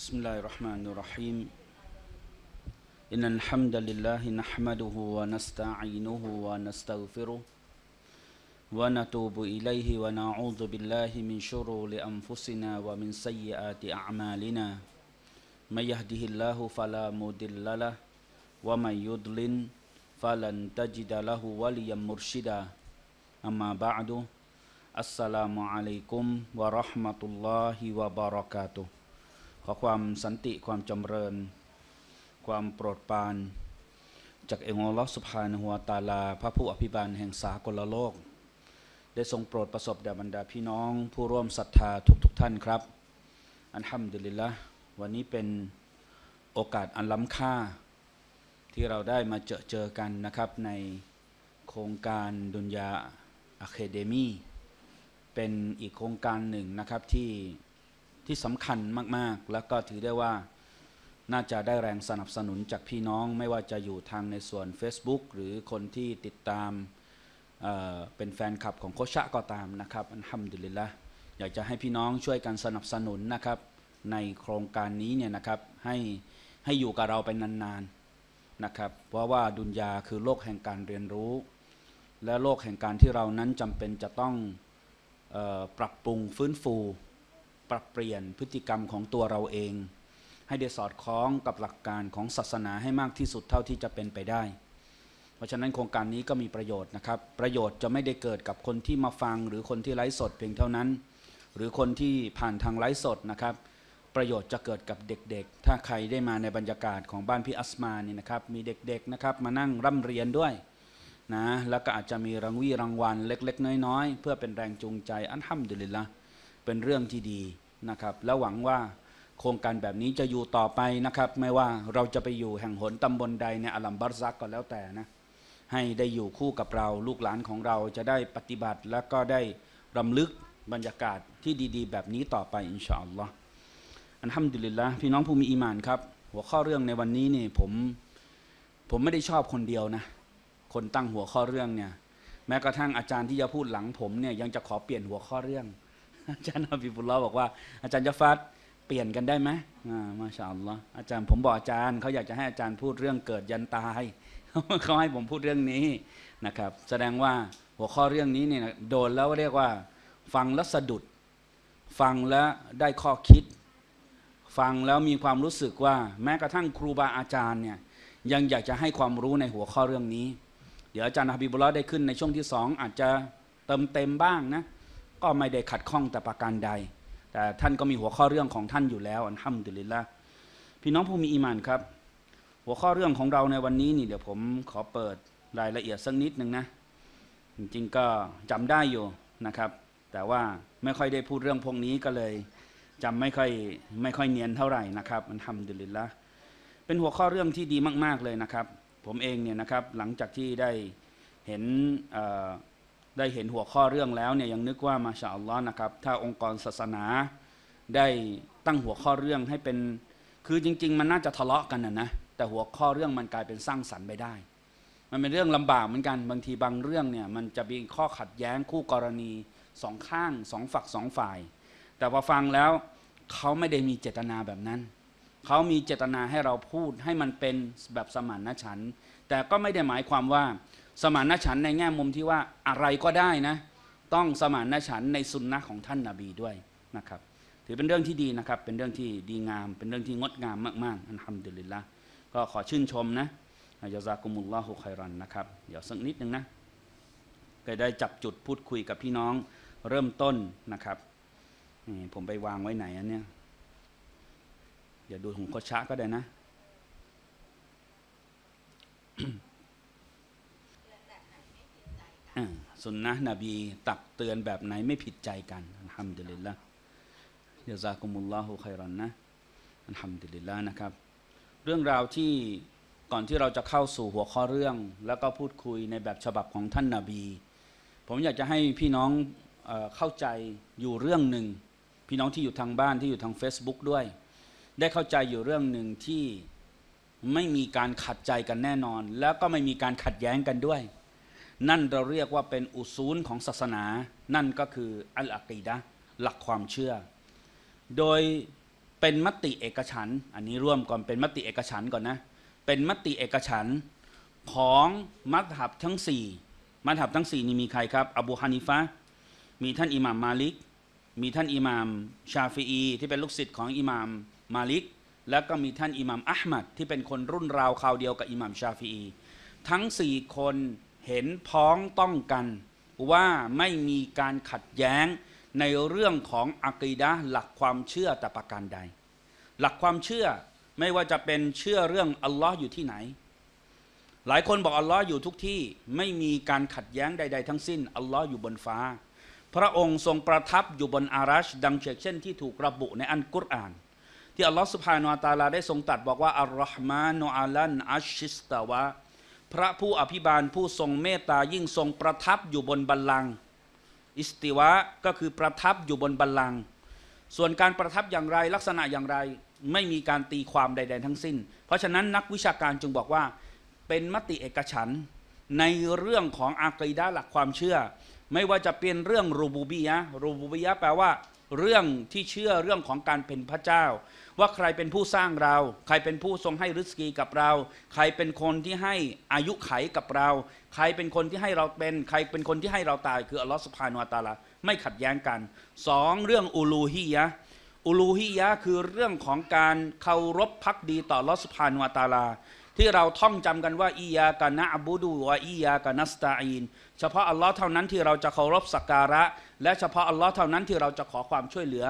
بسم الله الرحمن الرحيم إن الحمد لله نحمده ونستعينه ونستغفره ونتوب إليه ونعوذ بالله من شرور أنفسنا ومن سيئات أعمالنا من يهده الله فلا مضل له ومن يضلل فلن تجد له وليا مرشدا أما بعد السلام عليكم ورحمة الله وبركاته ขอความสันติความจำเริญ ความโปรดปานจากเองอลลอสุภานหัวตาลาพระผู้อภิบาลแห่งสากลโลก ได้ทรงโปรดประสบด่บรรดาพี่น้อง ผู้ร่วมศรัทธาทุกๆทท่านครับ อันฮัมดุลิลละวันนี้เป็นโอกาสอันล้ำค่า ที่เราได้มาเจอเจอกันนะครับในโครงการดุนยาอะเคเดมีเป็นอีกโครงการหนึ่งนะครับที่ที่สำคัญมากๆ แล้วก็ถือได้ว่าน่าจะได้แรงสนับสนุนจากพี่น้อง ไม่ว่าจะอยู่ทางในส่วน Facebook หรือคนที่ติดตามเเป็นแฟนคลับของโคชะก็ตามนะครับอันฮัมดุลิละอยากจะให้พี่น้องช่วยกันสนับสนุนนะครับ ในโครงการนี้เนี่ยนะครับให้ ให้อยู่กับเราไปนานๆนะครับเพราะว่าดุนยาคือโลกแห่งการเรียนรู้ และโลกแห่งการที่เรานั้นจำเป็นจะต้องออปรับปรุงฟื้นฟูปรับเปลี่ยนพฤติกรรมของตัวเราเอง ให้ได้สอดคล้องกับหลักการของศาสนาให้มากที่สุดเท่าที่จะเป็นไปได้ เพราะฉะนั้นโครงการนี้ก็มีประโยชน์นะครับ ประโยชน์จะไม่ได้เกิดกับคนที่มาฟังหรือคนที่ไลฟ์สดเพียงเท่านั้น หรือคนที่ผ่านทางไลฟ์สดนะครับ ประโยชน์จะเกิดกับเด็กๆ ถ้าใครได้มาในบรรยากาศของบ้านพี่อัสมานี่นะครับมีเด็กๆนะครับมานั่งร่ำเรียนด้วยนะแล้วก็อาจจะมีรางวีรางวัลเล็ก ๆ น้อยๆเพื่อเป็นแรงจูงใจอันห้ำดุลิละเป็นเรื่องที่ดีนะครับ และหวังว่าโครงการแบบนี้จะอยู่ต่อไปนะครับ ไม่ว่าเราจะไปอยู่แห่งหนตำบลใดในอัลัมบัรซักก็แล้วแต่นะให้ได้อยู่คู่กับเราลูกหลานของเราจะได้ปฏิบัติและก็ได้รำลึกบรรยากาศที่ดีๆ แบบนี้ต่อไปอินชาอัลลอฮ์อันทำมดุลิลละพี่น้องผู้มีอีมานครับ หัวข้อเรื่องในวันนี้นี่ผม ผมไม่ได้ชอบคนเดียวนะคนตั้งหัวข้อเรื่องเนี่ยแม้กระทั่งอาจารย์ที่จะพูดหลังผมเนี่ยยังจะขอเปลี่ยนหัวข้อเรื่องอาจารย์อบิบุลลาบอกว่าอาจารย์ยาฟัดเปลี่ยนกันได้ไหมอ่ามาชาอัลลอฮ์อาจารย์ผมบอกอาจารย์เขาอยากจะให้อาจารย์พูดเรื่องเกิดยันตายเขาให้ผมพูดเรื่องนี้นะครับ แสดงว่าหัวข้อเรื่องนี้เนี่ยโดนแล้วเรียกว่า ฟังแล้วสะดุด ฟังแล้วได้ข้อคิด ฟังแล้วมีความรู้สึกว่าแม้กระทั่งครูบาอาจารย์เนี่ยยังอยากจะให้ความรู้ในหัวข้อเรื่องนี้ เดี๋ยวอาจารย์ฮับิบุลลาได้ขึ้นในช่วงที่สองอาจจะเติมเต็มบ้างนะก็ไม่ได้ขัดข้องแต่ประการใด แต่ท่านก็มีหัวข้อเรื่องของท่านอยู่แล้วอันห้ามดุลิละพี่น้องผู้มีอีมานครับหัวข้อเรื่องของเราในวันนี้นี่เดี๋ยวผมขอเปิดรายละเอียดสักนิดหนึ่งนะจริงๆก็จำได้อยู่นะครับ แต่ว่าไม่ค่อยได้พูดเรื่องพวกนี้ก็เลยจำไม่ค่อยไม่ค่อยเนียนเท่าไหร่นะครับมันทำดุลิละเป็นหัวข้อเรื่องที่ดีมากๆเลยนะครับ ผมเองเนี่ยนะครับ หลังจากที่ได้เห็นได้เห็นหัวข้อเรื่องแล้วเนี่ยยังนึกว่ามาชาอัลลอฮ์นะครับถ้าองค์กรศาสนาได้ตั้งหัวข้อเรื่องให้เป็นคือจริงๆ มันน่าจะทะเลาะกันนะนะแต่หัวข้อเรื่องมันกลายเป็นสร้างสรรค์ไปได้ มันเป็นเรื่องลำบากเหมือนกันบางทีบางเรื่องเนี่ยมันจะมีข้อขัดแย้งคู่กรณีสองข้างสองฝักสองฝ่าย แต่พอฟังแล้วเขาไม่ได้มีเจตนาแบบนั้นเขามีเจตนาให้เราพูดให้มันเป็นแบบสมานฉัน แต่ก็ไม่ได้หมายความว่าสมานฉันในแง่มุมที่ว่าอะไรก็ได้นะ ต้องสมานฉันในสุนนะของท่านนาบีด้วยนะครับ ถือเป็นเรื่องที่ดีนะครับ เป็นเรื่องที่ดีงาม เป็นเรื่องที่งดงามมากๆอันทำดุลิละก็ขอชื่นชม นะอยจซากุมุลลอฮุคอยรันนะครับเดี๋ยวสักนิดนึงนะ ก็ได้จับจุดพูดคุยกับพี่น้อง เริ่มต้นนะครับผมไปวางไว้ไหนอันเนี้ยอย่าดูของโคชะก็ได้นะสุนนะนบีตักเตือนแบบไหนไม่ผิดใจกันอัลฮัมดุลิลละยาซากุมุลลอฮุไครอนนะอัลฮัมดุลิลละนะครับเรื่องราวที่ก่อนที่เราจะเข้าสู่หัวข้อเรื่อง แล้วก็พูดคุยในแบบฉบับของท่านนาบี ผมอยากจะให้พี่น้องเข้าใจอยู่เรื่องหนึ่งพี่น้องที่อยู่ทางบ้านที่อยู่ทาง Facebook ด้วย ได้เข้าใจอยู่เรื่องหนึ่งที่ไม่มีการขัดใจกันแน่นอน แล้วก็ไม่มีการขัดแย้งกันด้วยนั่นเราเรียกว่าเป็นอุซูลของศาสนา นั่นก็คืออัลอากีดะหลักความเชื่อ โดยเป็นมติเอกฉัน อันนี้ร่วมก่อนเป็นมติเอกฉันก่อนนะ เป็นมติเอกฉันของมัธับทั้ง4มัธับทั้ง 4นี่มีใครครับ อบูฮานิฟะมีท่านอิหม่ามมาลิก มีท่านอิหม่ามชาฟีอีที่เป็นลูกศิษย์ของอิหม่ามมาลิก แล้วก็มีท่านอิหม่ามอัลฮมัดที่เป็นคนรุ่นราวคราวเดียวกับอิหม่ามชาฟีอีทั้ง4คนเห็นพ้องต้องกันว่าไม่มีการขัดแย้งในเรื่องของอักีดะหลักความเชื่อแต่ประการใด หลักความเชื่อไม่ว่าจะเป็นเชื่อเรื่องอัลลอฮ์อยู่ที่ไหน หลายคนบอกอัลลอฮ์อยู่ทุกที่ไม่มีการขัดแย้งใดๆทั้งสิ้น อัลลอฮ์อยู่บนฟ้า พระองค์ทรงประทับอยู่บนอารัช ดังเช่น ที่ถูกระบุในอันกุรอาน ที่อัลลอฮ์สุภาโนตาลาได้ทรงตัดบอกว่าอัลลอฮ์มานนอลลันอัชชิสตาวะพระผู้อภิบาลผู้ทรงเมตตายิ่งทรงประทับอยู่บนบัลลังก์อิสติวะก็คือประทับอยู่บนบัลลังก์ส่วนการประทับอย่างไรลักษณะอย่างไรไม่มีการตีความใด ๆ ทั้งสิ้น เพราะฉะนั้นนักวิชาการจึงบอกว่า เป็นมติเอกฉันในเรื่องของอากีดาหลักความเชื่อ ไม่ว่าจะเป็นเรื่องรูบูบียะรูบูบียะแปลว่า เรื่องที่เชื่อเรื่องของการเป็นพระเจ้าว่าใครเป็นผู้สร้างเรา ใครเป็นผู้ทรงให้ริสกีกับเรา ใครเป็นคนที่ให้อายุไขกับเรา ใครเป็นคนที่ให้เราเป็น ใครเป็นคนที่ให้เราตายคืออัลลอฮฺสุภาโนตาลาไม่ขัดแย้งกันสองเรื่องอูลูฮียะอูลูฮียะคือเรื่องของการเคารพพักดีต่ออัลลอฮฺสุภาโนตาลาที่เราท่องจำกันว่าอียากานะอบูดูวะอียากานัสตาอิน เฉพาะอัลลอฮ์เท่านั้นที่เราจะเคารพสักการะ และเฉพาะอัลลอฮ์เท่านั้นที่เราจะขอความช่วยเหลือ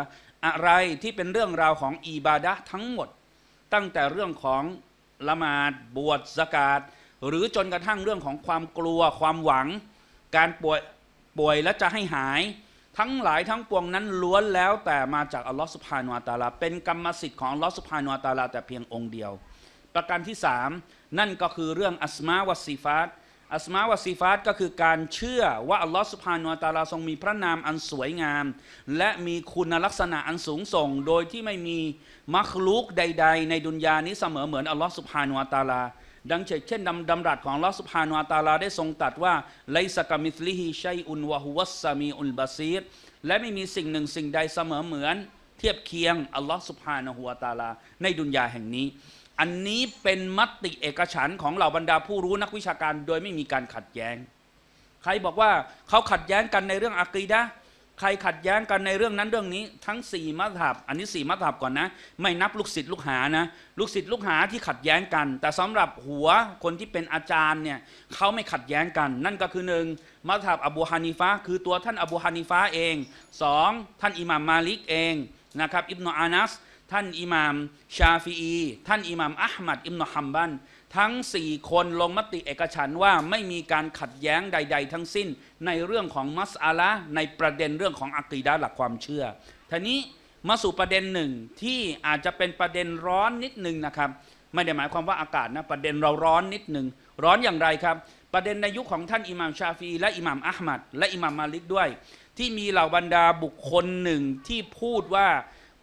อะไรที่เป็นเรื่องราวของอีบาดะทั้งหมด ตั้งแต่เรื่องของ ละหมาดบวชสกาดหรือจนกระทั่งเรื่องของความกลัว ความหวัง การ ป่วยป่วยและจะให้หาย ทั้งหลายทั้งปวงนั้นล้วนแล้วแต่มาจากอัลลอฮฺสุภาโนัตาลาเป็นกรรมสิทธิ์ของอัลลอฮฺสุภาโนัตาลา แต่เพียงองค์เดียว ประการ ที่สามนั่นก็คือเรื่องอัสมาวสีฟาตอัสมาวะซีฟาตก็คือการเชื่อว่าอัลลอฮฺสุภาโนตาลาทรงมีพระนามอันสวยงาม และมีคุณลักษณะอันสูงส่งโดยที่ไม่มีมัคลุกใดๆในดุนยานี้เสมอเหมือน อัลลอฮฺสุภาโนตาลา ดังเช่นดำดำรัสของ อัลลอฮสุภาโนตาลาได้ทรงตัดว่า ไลสกามิสลิฮิชัยอุนวะฮุวัสซามีอุลบาซีรและไม่มีสิ่งหนึ่งสิ่งใดเสมอเหมือน เทียบเคียงอัลลอฮฺสุภาโนหัวตาลาในดุนยาแห่งนี้อันนี้เป็นมติเอกฉันของเหล่าบรรดาผู้รู้นักวิชาการ โดยไม่มีการขัดแย้ง ใครบอกว่าเขาขัดแย้งกันในเรื่องอะกีดะใครขัดแย้งกันในเรื่องนั้นเรื่องนี้ทั้ง4มัธยบอันนี้ 4มัธยบก่อนนะไม่นับลูกศิษย์ลูกหานะลูกศิษย์ลูกหาที่ขัดแย้งกัน แต่สำหรับหัวคนที่เป็นอาจารย์เนี่ยเขาไม่ขัดแย้งกัน นั่นก็คือหนึ่งมัธยบอบูฮานิฟะคือตัวท่านอบูฮานิฟะเอง 2. ท่านอิหม่ามมาลิกเองนะครับ อิบนาอานัสท่านอิหมามชาฟีอีท่าน อิหมามอัลมัดอิมนฮัมบันทั้ง4คนลงมติเอกฉันว่า ไม่มีการขัดแย้งใด ๆ ทั้งสิ้นในเรื่องของมัสอาละในประเด็นเรื่องของอักีดาหลักความเชื่อทีนี้มาสู่ประเด็นหนึ่งที่อาจจะเป็นประเด็นร้อนนิดหนึ่งนะครับ ไม่ได้หมายความว่าอากาศนะประเด็นเราร้อนนิดหนึ่งร้อนอย่างไรครับ ประเด็นในยุคขของท่านอิหม่ามชาฟีและอิหม่ามอัลมัดและอิหม่ามมาลิกด้วย ที่มีเหล่าบรรดาบุคคลหนึ่งที่พูดว่า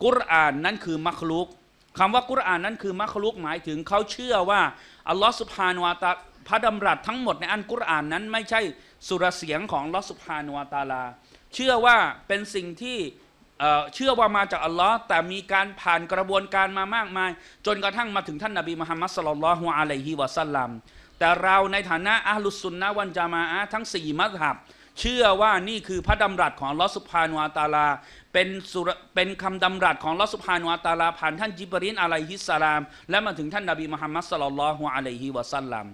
กุรอานนั้นคือมัคลุก คำว่ากุรอานนั้นคือมัคลุกหมายถึงเขาเชื่อว่าอัลลอฮ์สุภาโนอาตาพระดำรัสทั้งหมดในอันกุรอานนั้นไม่ใช่สุรเสียงของลอสุภานวตาลา เชื่อว่าเป็นสิ่งที่เชื่อว่ามาจากอัลลอฮ์แต่มีการผ่านกระบวนการมามากมาย จนกระทั่งมาถึงท่านนาบีมหามัสลลลลฮุอะลัยฮิวะสัลลัม แต่เราในฐานะอัลลุสุนนะวันจามาอะทั้ง4มัสฮับเชื่อว่านี่คือพระดำรัสของลอสุภานวาตาลา เป็นสุเป็นคำดำรัสของลอสุภานวาตาลาผ่านท่านจิบรินอะไลฮิสสลาม และมาถึงท่านนบีมหามัสลลัลลอฮุอะลัยฮิวะซัลลัม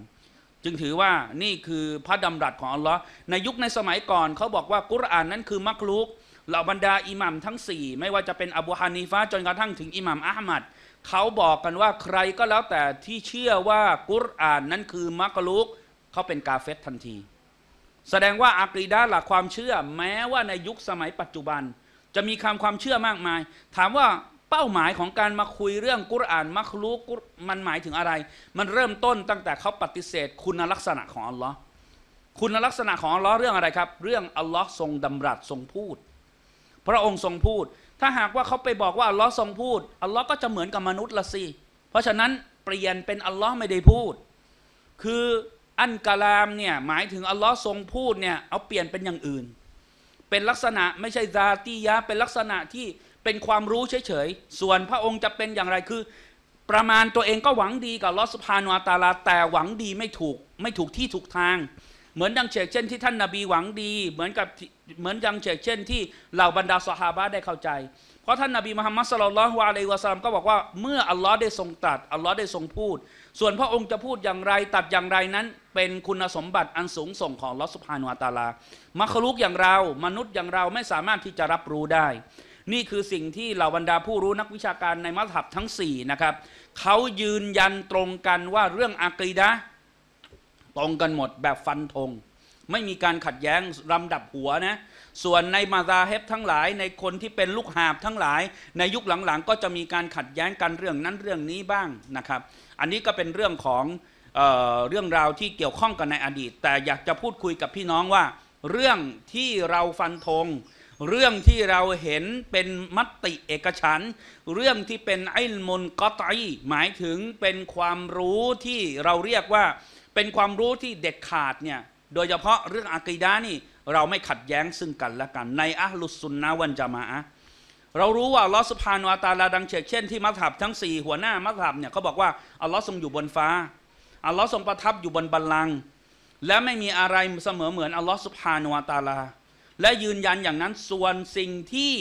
จึงถือว่านี่คือพระดำรัสของอัลลอฮ์ในยุคในสมัยก่อน เขาบอกว่ากุรอานนั้นคือมักลุกเหล่าบรรดาอิหมัมทั้ง4ไม่ว่าจะเป็นอบูฮานีฟาจนกระทั่งถึงอิหมัมอามัดเขาบอกกันว่าใครก็แล้วแต่ที่เชื่อว่ากุรอานนั้นคือมักลุกเขาเป็นกาเฟตทันทีแสดงว่าอากีดาหลักความเชื่อ แม้ว่าในยุคสมัยปัจจุบัน จะมีคำความเชื่อมากมาย ถามว่าเป้าหมายของการมาคุยเรื่องกุรานมักลูกมันหมายถึงอะไร มันเริ่มต้น ตั้งแต่เขาปฏิเสธ คุณลักษณะของอัลลอฮ์คุณลักษณะของอัลลอฮ์เรื่องอะไรครับ เรื่องอัลลอฮ์ทรงดำรัสทรงพูด พระองค์ทรงพูด ถ้าหากว่าเขาไปบอกว่าอัลลอฮ์ทรงพูดอัลลอฮ์ก็จะเหมือนกับมนุษย์ละสิเพราะฉะนั้นเปลี่ยนเป็นอัลลอฮ์ไม่ได้พูด คืออันกะลามเนี่ยหมายถึงอัลลอฮ์ทรงพูดเนี่ยเอาเปลี่ยนเป็นอย่างอื่น เป็นลักษณะไม่ใช่ซาตียะเป็นลักษณะที่เป็นความรู้เฉยๆส่วนพระองค์จะเป็นอย่างไรคือ ประมาณตัวเองก็หวังดีกับลอสพานวาตาลาแต่หวังดีไม่ถูกไม่ถูกที่ถูกทาง เหมือนดังเชกเช่นที่ท่านนาบีหวังดีเหมือนกับเหมือนดังเชกเช่น ที่เหล่าบรรดาสหาบะได้เข้าใจเพราะท่านนาบีมหามัสลลฮลวเลวะซลามก็บอกว่าเมื่ออัลลอฮ์ได้ทรงตัดอัลลอฮ์ได้ทรงพูดส่วนพระองค์จะพูดอย่างไรตัดอย่างไรนั้นเป็นคุณสมบัติอันสูงส่งของลอสุภานุอัตาลามัคลุกอย่างเรา มนุษย์อย่างเราไม่สามารถที่จะรับรู้ได้ นี่คือสิ่งที่เหล่าบรรดาผู้รู้นักวิชาการในมัธยับทั้ง4นะครับเขายืนยันตรงกันว่าเรื่องอากีดะตรงกันหมดแบบฟันธงไม่มีการขัดแย้งลำดับหัวนะ ส่วนในมาซาเฮฟทั้งหลายในคนที่เป็นลูกหาบทั้งหลาย ในยุคหลังๆก็จะมีการขัดแย้งกันเรื่องนั้นเรื่องนี้บ้างนะครับ อันนี้ก็เป็นเรื่องของเเรื่องราวที่เกี่ยวข้องกันในอดีต แต่อยากจะพูดคุยกับพี่น้องว่า เรื่องที่เราฟันธงเรื่องที่เราเห็นเป็นมติเอกฉันเรื่องที่เป็นไอ้มนกตไอหมายถึงเป็นความรู้ที่เราเรียกว่า เป็นความรู้ที่เด็ดขาดเนี่ยโดยเฉพาะเรื่องอะกีดานี่เราไม่ขัดแย้งซึ่งกันและกัน ในอัลลุสุนนะวันจามะเรารู้ว่าอัลลอฮสุภาโนวาตาลาดังเชเช่นที่มัทฮับทั้ง 4 หัวหน้ามัทฮับเนี่ยเขาบอกว่าอัลลอฮ์ทรงอยู่บนฟ้าอัลลอฮ์ทรงประทับอยู่บนบัลลัง และไม่มีอะไรเสมอเหมือนอัลลอฮ์สุภาโนวาตาลาและยืนยันอย่างนั้นส่วนสิ่งที่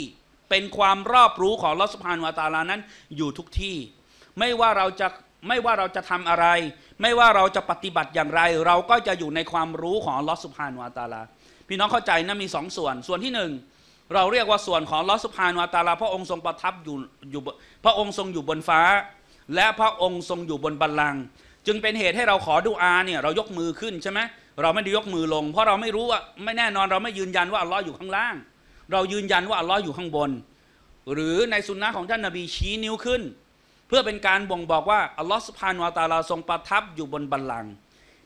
เป็นความรอบรู้ของอัลลอฮ์สุภาโนวาตาลานั้น อยู่ทุกที่ ไม่ว่าเราจะไม่ว่าเราจะทำอะไร ไม่ว่าเราจะปฏิบัติอย่างไร เราก็จะอยู่ในความรู้ของอัลลอฮ์สุภาโนวาตาลา พี่น้องเข้าใจนะมีสองส่วน ส่วนที่หนึ่งเราเรียกว่าส่วนของลอสุภานวาตาลาพระองค์ทรงประทับอยู่อยู่พระองค์ทรงอยู่บนฟ้า และพระองค์ทรงอยู่บนบัลลังก์จึงเป็นเหตุให้เราขอดูอาเนี่ย เรายกมือขึ้นใช่ไหมเราไม่ได้ยกมือลง เพราะเราไม่รู้ว่าไม่แน่นอนเราไม่ยืนยันว่าอัลลอฮ์อยู่ข้างล่าง เรายืนยันว่าอัลลอฮ์อยู่ข้างบน หรือในสุนนะของท่านนาบีชี้นิ้วขึ้น เพื่อเป็นการบ่งบอกว่าอัลลอฮ์สุภาโนตาลาทรงประทับอยู่บนบัลลังก์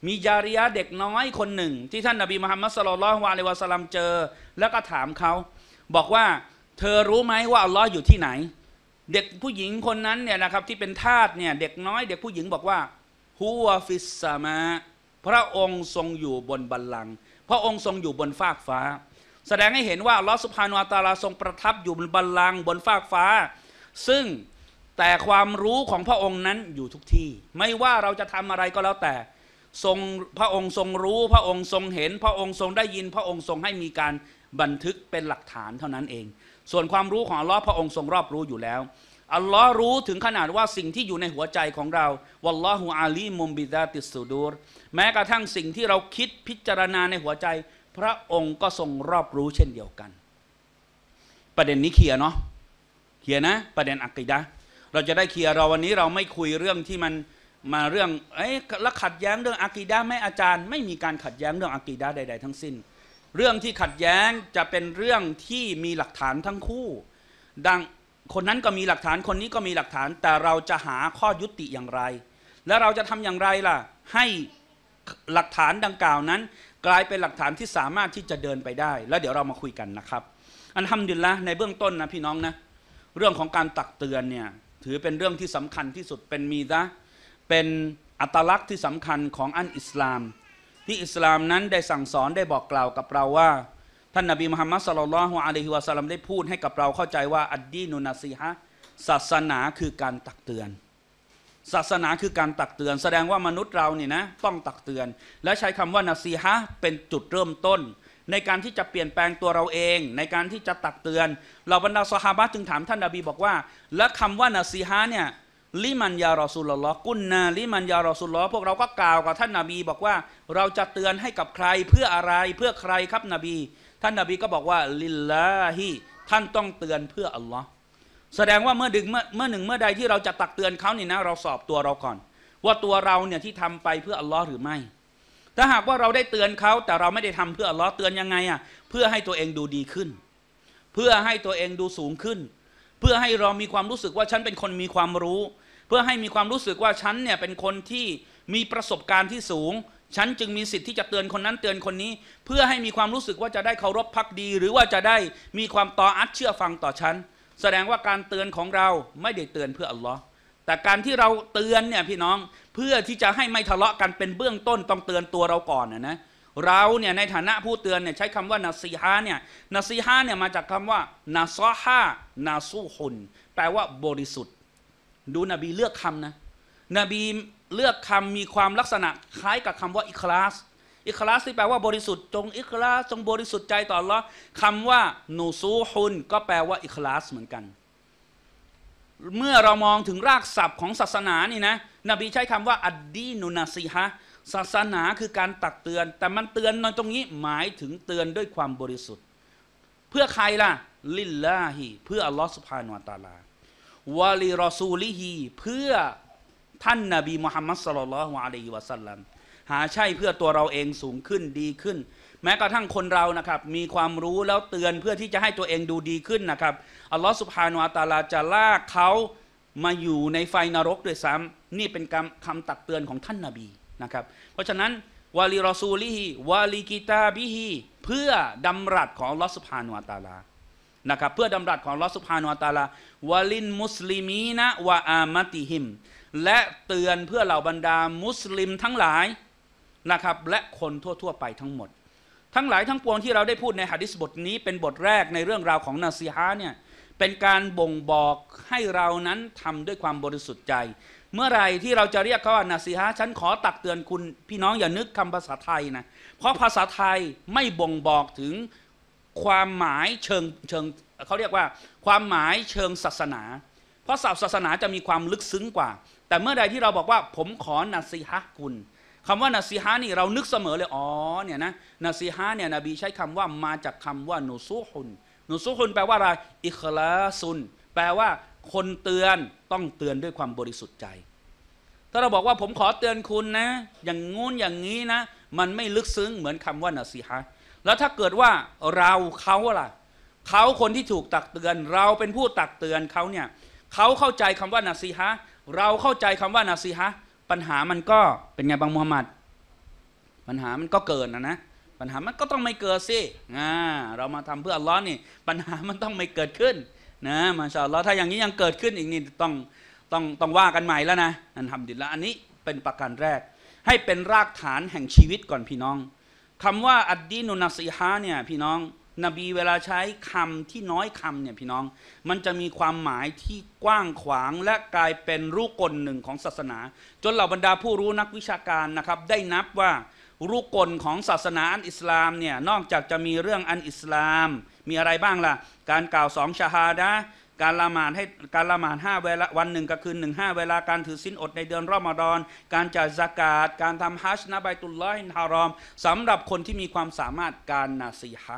มียาริยะเด็กน้อยคนหนึ่ง ที่ท่านนาบีมุฮัมมัดสลลัลลอฮุอะลัยวะสัลลัมเจอ แล้วก็ถามเขาบอกว่าเธอรู้ไหมว่าอัลลอฮ์อยู่ที่ไหน เด็กผู้หญิงคนนั้นเนี่ยนะครับที่เป็นทาสเนี่ยเด็กน้อย เด็กผู้หญิงบอกว่าฮัวฟิสสามะพระองค์ทรงอยู่บนบัลลังก์พระองค์ทรงอยู่บนฟากฟ้าแสดงให้เห็นว่าลอสุภานวตาลาทรงประทับอยู่บนบัลลังก์บนฟากฟ้าซึ่งแต่ความรู้ของพระองค์นั้นอยู่ทุกที่ ไม่ว่าเราจะทำอะไรก็แล้วแต่ทรงพระองค์ทรงรู้พระองค์ทรงเห็น พระองค์ทรงได้ยินพระองค์ทรงให้มีการบันทึกเป็นหลักฐานเท่านั้นเอง ส่วนความรู้ของลอพระองค์ทรงรอบรู้อยู่แล้วอัลลอฮ์รู้ ถึงขนาดว่าสิ่งที่อยู่ในหัวใจของเราวัลลอฮุอาลีมุมบิดาติสุดูรแม้กระทั่งสิ่งที่เราคิดพิจารณาในหัวใจ พระองค์ก็ทรง รอบรู้เช่นเดียวกัน ประเด็นนี้เคลียร์เนาะเคลียร์นะประเด็นอักกิดะเราจะได้ เคลียร์เราวันนี้เราไม่คุยเรื่องที่มันมาเรื่องเอ้แล้วขัดแย้งเรื่องอักีดะไม่อาจารย์ไม่มีการขัดแย้งเรื่องอักีดะใดๆทั้งสิ้นเรื่องที่ขัดแย้งจะเป็นเรื่องที่มีหลักฐานทั้งคู่ ดังคนนั้นก็มีหลักฐานคนนี้ก็มีหลักฐานแต่เราจะหาข้อยุติอย่างไร และเราจะทำอย่างไรล่ะ ให้หลักฐานดังกล่าวนั้น กลายเป็นหลักฐานที่สามารถที่จะเดินไปได้ แล้วเดี๋ยวเรามาคุยกันนะครับ อันทำดินละในเบื้องต้นนะพี่น้องนะเรื่องของการตักเตือนเนี่ยถือเป็นเรื่องที่สำคัญที่สุดเป็นมีซะเป็นอัตลักษณ์ที่สำคัญของอันอิสลาม ที่อิสลามนั้นได้สั่งสอนได้บอกกล่าวกับเราว่าท่านนบีมุฮัมมัดสลลัลฮุอะลัยฮิวะสัลลัมได้พูดให้กับเราเข้าใจว่าอัดดีนุนัซีฮะศาสนาคือการตักเตือน ศาสนาคือการตักเตือน แสดงว่ามนุษย์เราเนี่ยนะต้องตักเตือน และใช้คำว่านาซีฮะเป็นจุดเริ่มต้น ในการที่จะเปลี่ยนแปลงตัวเราเอง ในการที่จะตักเตือน เราบรรดาสหาบะจึงถามท่านนบีบอกว่า และคำว่านาซีฮะเนี่ยลิมันยารอสุลลอกุนนาลิมันยารอสุลลอพวกเราก็กล่าวกับท่านนาบี บอกว่าเราจะเตือนให้กับใครเพื่ออะไรเพื่อใครครับนบีท่านนาบีก็บอกว่าลิลลาฮีท่านต้องเตือนเพื่ออัลลอฮ์แสดงว่าเมื่อดึงเมื่อหนึ่งเมื่อใดที่เราจะตักเตือนเขาเนี่ยนะเราสอบตัวเราก่อน ว่าตัวเราเนี่ยที่ทำไปเพื่ออัลลอฮ์หรือไม่ ถ้าหากว่าเราได้เตือนเขา แต่เราไม่ได้ทำเพื่ออัลลอฮ์เตือนยังไง อ่ะเพื่อให้ตัวเองดูดีขึ้น เพื่อให้ตัวเองดูสูงขึ้น เพื่อให้เรามีความรู้สึกว่าฉันเป็นคนมีความรู้ เพื่อให้มีความรู้สึกว่าฉันเนี่ยเป็นคนที่มีประสบการณ์ที่สูงฉันจึงมีสิทธิ์ที่จะเตือนคนนั้นเตือนคนนี้ เพื่อให้มีความรู้สึกว่าจะได้เคารพพักดี หรือว่าจะได้มีความต่ออัดเชื่อฟังต่อฉัน แสดงว่าการเตือนของเราไม่ได้เตือนเพื่ออัลลอฮ์แต่การที่เราเตือนเนี่ยพี่น้องเพื่อที่จะให้ไม่ทะเลาะกันเป็นเบื้องต้นต้องเตือนตัวเราก่อนนะนะเราเนี่ยในฐานะผู้เตือนเนี่ยใช้คำว่านาซีฮาเนี่ยนาซีฮาเนี่ยมาจากคำว่านาซอฮานาซูฮุนแปลว่าบริสุทธิ์ ดูนบีเลือกคำนะนบีเลือกคำมีความลักษณะ คล้ายกับคำว่าอิคลาส อิคลาสที่แปลว่าบริสุทธิ์จงอิคลาส จงบริสุทธิ์ใจต่อละคำว่านูซูฮุนก็แปลว่าอิคลาสเหมือนกัน เมื่อเรามองถึงรากศัพท์ของศาสนานี่นะ นบีใช้คำว่าอัดดีนุนาซีฮะศาสนาคือการตักเตือน แต่มันเตือนในตรงนี้หมายถึงเตือนด้วยความบริสุทธิ์ เพื่อใครล่ะลิลลาฮีเพื่ออัลลอฮ์สุภาโนตาลาวาลีรอซูลิฮีเพื่อท่านนาบีมุฮัมมัดสลลัลฮุอะลัยฮิวะสัลลัมหาใช่เพื่อตัวเราเองสูงขึ้นดีขึ้น แม้กระทั่งคนเรานะครับมีความรู้แล้วเตือนเพื่อที่จะให้ตัวเองดูดีขึ้นนะครับอัลลอฮฺสุบฮานวอัตาลาจะลากเขามาอยู่ในไฟนรกด้วยซ้ำนี่เป็นคำคำตักเตือนของท่านนาบีนะครับ เพราะฉะนั้นวาลีรอซูลีฮิวาลีกิตาบิฮีเพื่อดำรัสของลอสุภานวอัตาลานะครับเพื่อดำรัสของลอสุภานวอัตาลาวาลินมุสลิมีนะวะอามัติหิมและเตือนเพื่อเหล่าบรรดามุสลิมทั้งหลายนะครับ และคนทั่วๆ ไปทั้งหมด ทั้งหลายทั้งปวงที่เราได้พูดในหะดิษบทนี้ เป็นบทแรกในเรื่องราวของนาซีฮะเนี่ยเป็นการบ่งบอกให้เรานั้นทำด้วยความบริสุทธิ์ใจ เมื่อไรที่เราจะเรียกเขาว่านาซีฮะฉันขอตักเตือนคุณ พี่น้องอย่านึกคำภาษาไทยนะเพราะภาษาไทยไม่บ่งบอกถึงความหมายเชิงเชิงเขาเรียกว่า ความหมายเชิงศาสนา เพราะศาสนาจะมีความลึกซึ้งกว่าแต่เมื่อใดที่เราบอกว่า ผมขอนัสีฮะคุณคำว่า นัสีฮะนี่เรานึกเสมอเลยอ๋อเนี่ยนะนัสีฮะเนี่ยนบีใช้คำว่ามาจากคำว่านุซุฮุนนุซุฮุนแปลว่าอะไรอิคลาซุนแปลว่า คนเตือนต้องเตือนด้วยความบริสุทธิ์ใจ ถ้าเราบอกว่าผมขอเตือนคุณนะ อย่างงู้นอย่างนี้นะ มันไม่ลึกซึ้งเหมือนคำว่านัสีฮะแล้วถ้าเกิดว่าเราเขาล่ะเขาคนที่ถูกตักเตือน เราเป็นผู้ตักเตือนเขาเนี่ยเขาเข้าใจคำว่านาซีฮะเราเข้าใจคำว่านาซีฮะปัญหามันก็เป็นไงบางมุฮัมมัดปัญหามันก็เกิดนะนะ ปัญหามันก็ต้องไม่เกิด สิอ่าเรามาทำเพื่ออัลลอฮ์นี่ ปัญหามันต้องไม่เกิดขึ้นนะมาชาอัลลอฮ์ถ้าอย่างนี้ยังเกิดขึ้นอีกนี่ต้องต้องต้องว่ากันใหม่แล้วนะอันทำดิละอันนี้เป็นประการแรก ให้เป็นรากฐานแห่งชีวิตก่อนพี่น้อง คำว่า อัดดีนุนัสีฮะเนี่ย พี่น้องนบีเวลาใช้คำที่น้อยคำเนี่ยพี่น้อง มันจะมีความหมายที่กว้างขวางและกลายเป็นรูกลหนึ่งของศาสนา จนเหล่าบรรดาผู้รู้นักวิชาการนะครับ ได้นับว่ารูกลของศาสนาอันอิสลามเนี่ยนอกจากจะมีเรื่องอันอิสลามมีอะไรบ้างล่ะ การกล่าวสองชาฮาดะการละหมาดให้การละหมาดห้าเวลาวันหนึ่งกับคืนหนึ่งห้าเวลาการถือศีลอดในเดือนรอมฎอนการจ่ายสกาดการทำฮัจญ์นะใบตุลลอยฮารอมสำหรับคนที่มีความสามารถการนาซีฮะ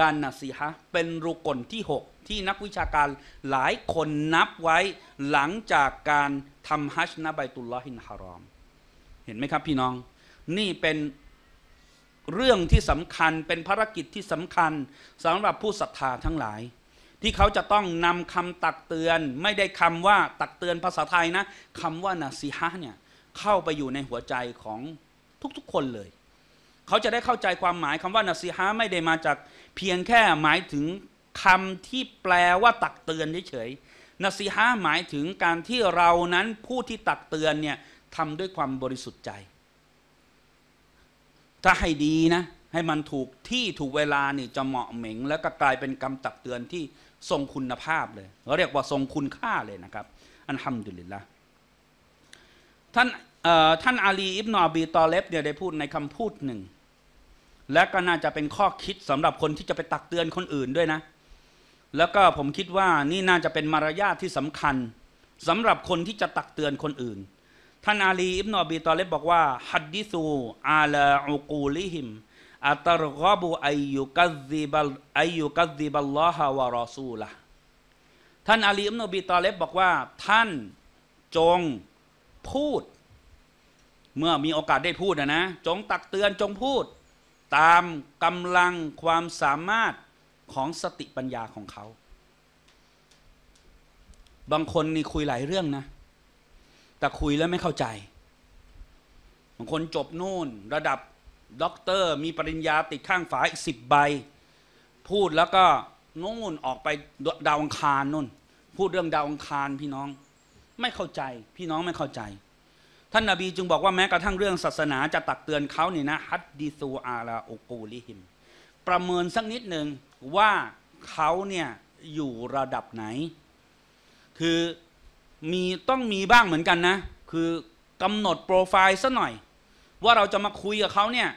การนัสีฮะเป็นรุกลที่ 6 ที่นักวิชาการหลายคนนับไว้ หลังจากการทำฮัจนะใบตุลลอฮินฮารอม เห็นไหมครับพี่น้อง นี่เป็นเรื่องที่สำคัญเป็นภารกิจที่สำคัญสำหรับผู้ศรัทธาทั้งหลาย ที่เขาจะต้องนำคำตักเตือนไม่ได้คำว่าตักเตือนภาษาไทยนะคำว่านัสีฮะเนี่ย เข้าไปอยู่ในหัวใจของทุกๆคนเลย เขาจะได้เข้าใจความหมายคำว่านัสีฮะไม่ได้มาจากเพียงแค่หมายถึงคำที่แปลว่าตักเตือนเฉยๆนัสิฮะหมายถึงการที่เรานั้นผู้ที่ตักเตือนเนี่ยทำด้วยความบริสุทธิ์ใจ ถ้าให้ดีนะให้มันถูกที่ถูกเวลาเนี่ยจะเหมาะเหม็งแล้วก็กลายเป็นคำตักเตือนที่ทรงคุณภาพเลยเราเรียกว่าทรงคุณค่าเลยนะครับ อันฮัมดุลิลละท่านท่านอาลีอิบนอบีตอเลบเนี่ยได้พูดในคำพูดหนึ่งและก็น่าจะเป็นข้อคิดสำหรับคนที่จะไปตักเตือนคนอื่นด้วยนะ แล้วก็ผมคิดว่านี่น่าจะเป็นมารยาทที่สำคัญ สำหรับคนที่จะตักเตือนคนอื่น ท่านอาลีอิบนอบีตอเลบบอกว่าฮัดดิซูอาลาอูกูลิฮิมอัตรกบูอายุกัซีบัลอายุกัซีบัลลอฮาวารอซูละท่านอาลีอิบนอบีตอเลบบอกว่า ท่านจงพูด เมื่อมีโอกาสได้พูดนะนะจงตักเตือนจงพูดตามกำลังความสามารถของสติปัญญาของเขา บางคนนี่คุยหลายเรื่องนะ แต่คุยแล้วไม่เข้าใจ บางคนจบนู่นระดับด็อกเตอร์มีปริญญาติดข้างฝาอีกสิบใบ พูดแล้วก็นู่นออกไปดาวังคารนู่นพูดเรื่องดาวังคารพี่น้องไม่เข้าใจพี่น้องไม่เข้าใจท่านนาบี จึง บอกว่าแม้กระทั่งเรื่องศาสนาจะตักเตือนเขาเนี่ยนะฮัดดิซูอาลาโอกูลิฮิมประเมินสักนิดหนึ่งว่าเขาเนี่ยอยู่ระดับไหน คือมีต้องมีบ้างเหมือนกันนะ คือกำหนดโปรไฟล์ซะหน่อยว่าเราจะมาคุยกับเขาเนี่ย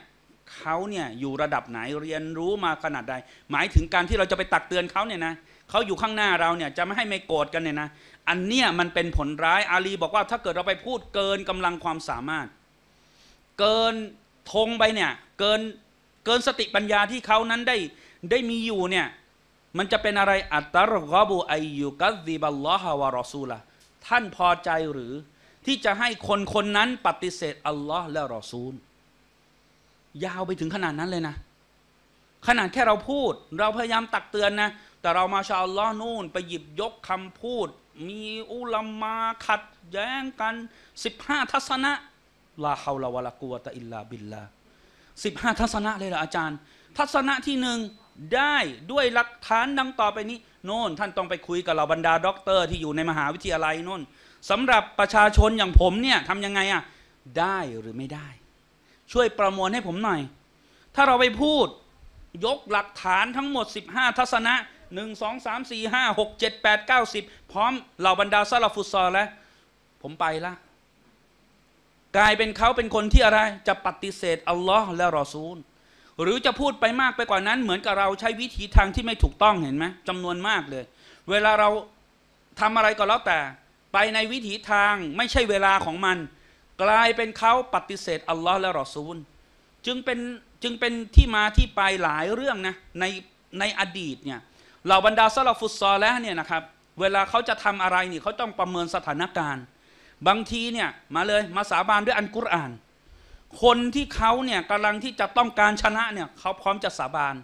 เขาเนี่ยอยู่ระดับไหนเรียนรู้มาขนาดใดหมายถึงการที่เราจะไปตักเตือนเขาเนี่ยนะเขาอยู่ข้างหน้าเราเนี่ยจะไม่ให้ไม่โกรธกันเนี่ยนะอันเนี้ยมันเป็นผลร้าย อาลีบอกว่าถ้าเกิดเราไปพูดเกินกำลังความสามารถ เกินทงไปเนี่ย เกินเกินสติปัญญาที่เขานั้นได้ได้มีอยู่เนี่ย มันจะเป็นอะไรอัตรกบูอายุกัซีบัลลอฮาวารอซูละท่านพอใจหรือที่จะให้คนคนนั้นปฏิเสธอัลลอฮ์และรอซูล ยาวไปถึงขนาดนั้นเลยนะ ขนาดแค่เราพูด เราพยายามตักเตือนนะแต่เรามาชาวล้อนู่นไปหยิบยกคำพูดมีอุลามะขัดแย้งกัน 15 ทัศนะลาฮาวลาวะลากูวตะอิลลาบิลลาสิบห้าทัศนะเลยเหรออาจารย์ ทัศนะที่หนึ่งได้ด้วยหลักฐานดังต่อไปนี้โน่นท่านต้องไปคุยกับเราบรรดาด็อกเตอร์ที่อยู่ในมหาวิทยาลัยโน่นสำหรับประชาชนอย่างผมเนี่ยทำยังไงอะได้หรือไม่ได้ ช่วยประมวลให้ผมหน่อย ถ้าเราไปพูดยกหลักฐานทั้งหมด 15 ทัศนะหหหนึ่่งงสสสอาามี้กเจ็ดแปดเก้าสิบพร้อมเหล่าบรรดาซาลาฟุตซอลแล้ว ผมไปละกลายเป็นเขาเป็นคนที่อะไร จะปฏิเสธอัลลอฮ์และรอซูลหรือจะพูดไปมากไปกว่านั้นเหมือนกับเราใช้วิธีทางที่ไม่ถูกต้องเห็นไหมจำนวนมากเลย เวลาเราทำอะไรก็แล้วแต่ ไปในวิถีทางไม่ใช่เวลาของมัน กลายเป็นเขาปฏิเสธอัลลอฮ์และรอซูลจึงเป็นจึงเป็นที่มาที่ไปหลายเรื่องนะในในอดีตเนี่ยเหล่าบรรดาซาลฟุตซอลแล้วเนี่ยนะครับเวลาเขาจะทำอะไรนี่เขาต้องประเมินสถานการณ์ บางทีเนี่ยมาเลย มาสาบานด้วยอันกุรอาน คนที่เขาเนี่ยกำลังที่จะต้องการชนะเนี่ยเขาพร้อมจะสาบาน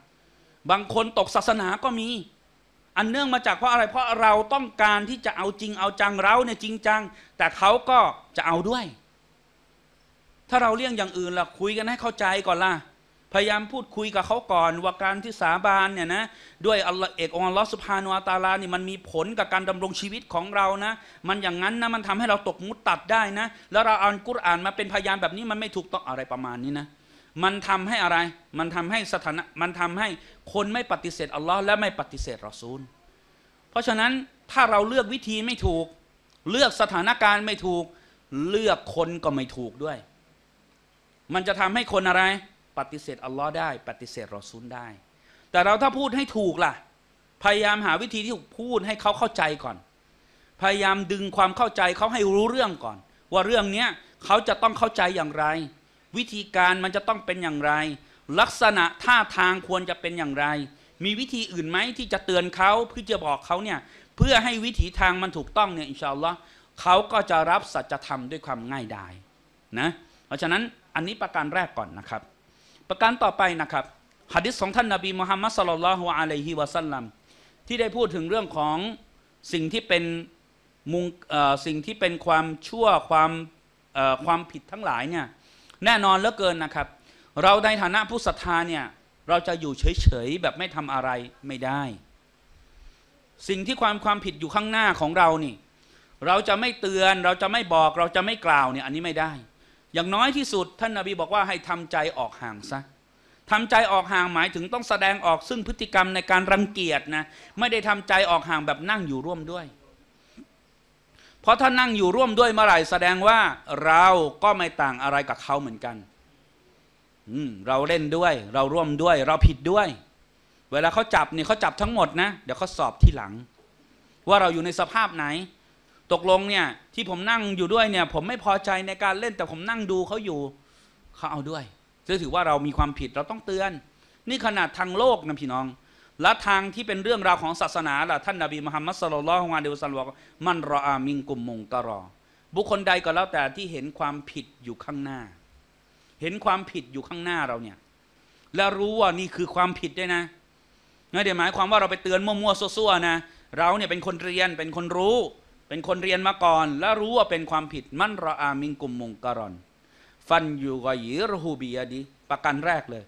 บางคนตกศาสนาก็มี อันเนื่องมาจากเพราะอะไรเพราะเราต้องการที่จะเอาจริงเอาจังเราเนี่ยจริงจัง แต่เขาก็จะเอาด้วย ถ้าเราเลี่ยงอย่างอื่นล่ะ คุยกันให้เข้าใจก่อนล่ะพยายามพูดคุยกับเขาก่อนว่าการที่สาบานเนี่ยนะด้วยอัลลอฮ์เอกองอัลลอฮ์สุภานุอัตาลานี่มันมีผลกับการดำรงชีวิตของเรานะมันอย่างนั้นนะมันทำให้เราตกมุตตัดได้นะ แล้วเราอ่านกุรอานมาเป็นพยานแบบนี้มันไม่ถูกต้องอะไรประมาณนี้นะมันทำให้อะไรมันทำให้สถานะมันทำให้คนไม่ปฏิเสธอัลลอฮ์และไม่ปฏิเสธรอซูล เพราะฉะนั้นถ้าเราเลือกวิธีไม่ถูก เลือกสถานการณ์ไม่ถูกเลือกคนก็ไม่ถูกด้วย มันจะทำให้คนอะไรปฏิเสธอัลลอฮ์ได้ ปฏิเสธรอซูลได้ แต่เราถ้าพูดให้ถูกล่ะ พยายามหาวิธีที่พูดให้เขาเข้าใจก่อน พยายามดึงความเข้าใจเขาให้รู้เรื่องก่อน ว่าเรื่องเนี้ยเขาจะต้องเข้าใจอย่างไร วิธีการมันจะต้องเป็นอย่างไร ลักษณะท่าทางควรจะเป็นอย่างไร มีวิธีอื่นไหมที่จะเตือนเขาเพื่อจะบอกเขาเนี่ยเพื่อให้วิถีทางมันถูกต้องเนี่ยอินชาอัลลอฮ์เขาก็จะรับสัจธรรมด้วยความง่ายดายนะเพราะฉะนั้นอันนี้ประการแรกก่อนนะครับประการต่อไปนะครับหะดิษของท่านนบีมุฮัมมัดสลลัลฮุอะลัยฮิวะสัลลัมที่ได้พูดถึงเรื่องของสิ่งที่เป็น มุงสิ่งที่เป็นความชั่วความความผิดทั้งหลายเนี่ยแน่นอนเหลือเกินนะครับ เราในฐานะผู้ศรัทธาเนี่ยเราจะอยู่เฉยๆแบบไม่ทำอะไรไม่ได้ สิ่งที่ความความผิดอยู่ข้างหน้าของเรานี่เราจะไม่เตือน เราจะไม่บอกเราจะไม่กล่าวเนี่ยอันนี้ไม่ได้อย่างน้อยที่สุด ท่านนาบีบอกว่าให้ทำใจออกห่างซะทำใจออกห่างหมายถึงต้องแสดงออกซึ่งพฤติกรรมในการรังเกียจนะ ไม่ได้ทำใจออกห่างแบบนั่งอยู่ร่วมด้วย เพราะถ้านั่งอยู่ร่วมด้วยเมื่อไหร่แสดงว่าเราก็ไม่ต่างอะไรกับเขาเหมือนกันเราเล่นด้วย เราร่วมด้วยเราผิดด้วย เวลาเขาจับเนี่ยเขาจับทั้งหมดนะเดี๋ยวเขาสอบที่หลัง ว่าเราอยู่ในสภาพไหนตกลงเนี่ยที่ผมนั่งอยู่ด้วยเนี่ย ผมไม่พอใจในการเล่นแต่ผมนั่งดูเขาอยู่ เขาเอาด้วยซึ่งถือว่าเรามีความผิดเราต้องเตือน นี่ขนาดทางโลกนะพี่น้องและทางที่เป็นเรื่องราวของศาสนาล่ะท่านนบีมุฮัมมัดสุลลัลฮวาเดวสันลอกมันรออามิงกุมมงกรอ บุคคลใดก็แล้วแต่ที่เห็นความผิดอยู่ข้างหน้า เห็นความผิดอยู่ข้างหน้าเราเนี่ยและรู้ว่านี่คือความผิดด้วยนะนั่นดหมายความว่าเราไปเตือนมั่วๆซั่วๆนะเราเนี่ยเป็นคนเรียนเป็นคนรู้เป็นคนเรียนมาก่อนและรู้ว่าเป็นความผิดมันรออามิงกุมมุงกรอนฟันอยู่กอยีรหูบียดีประกันแรกเลย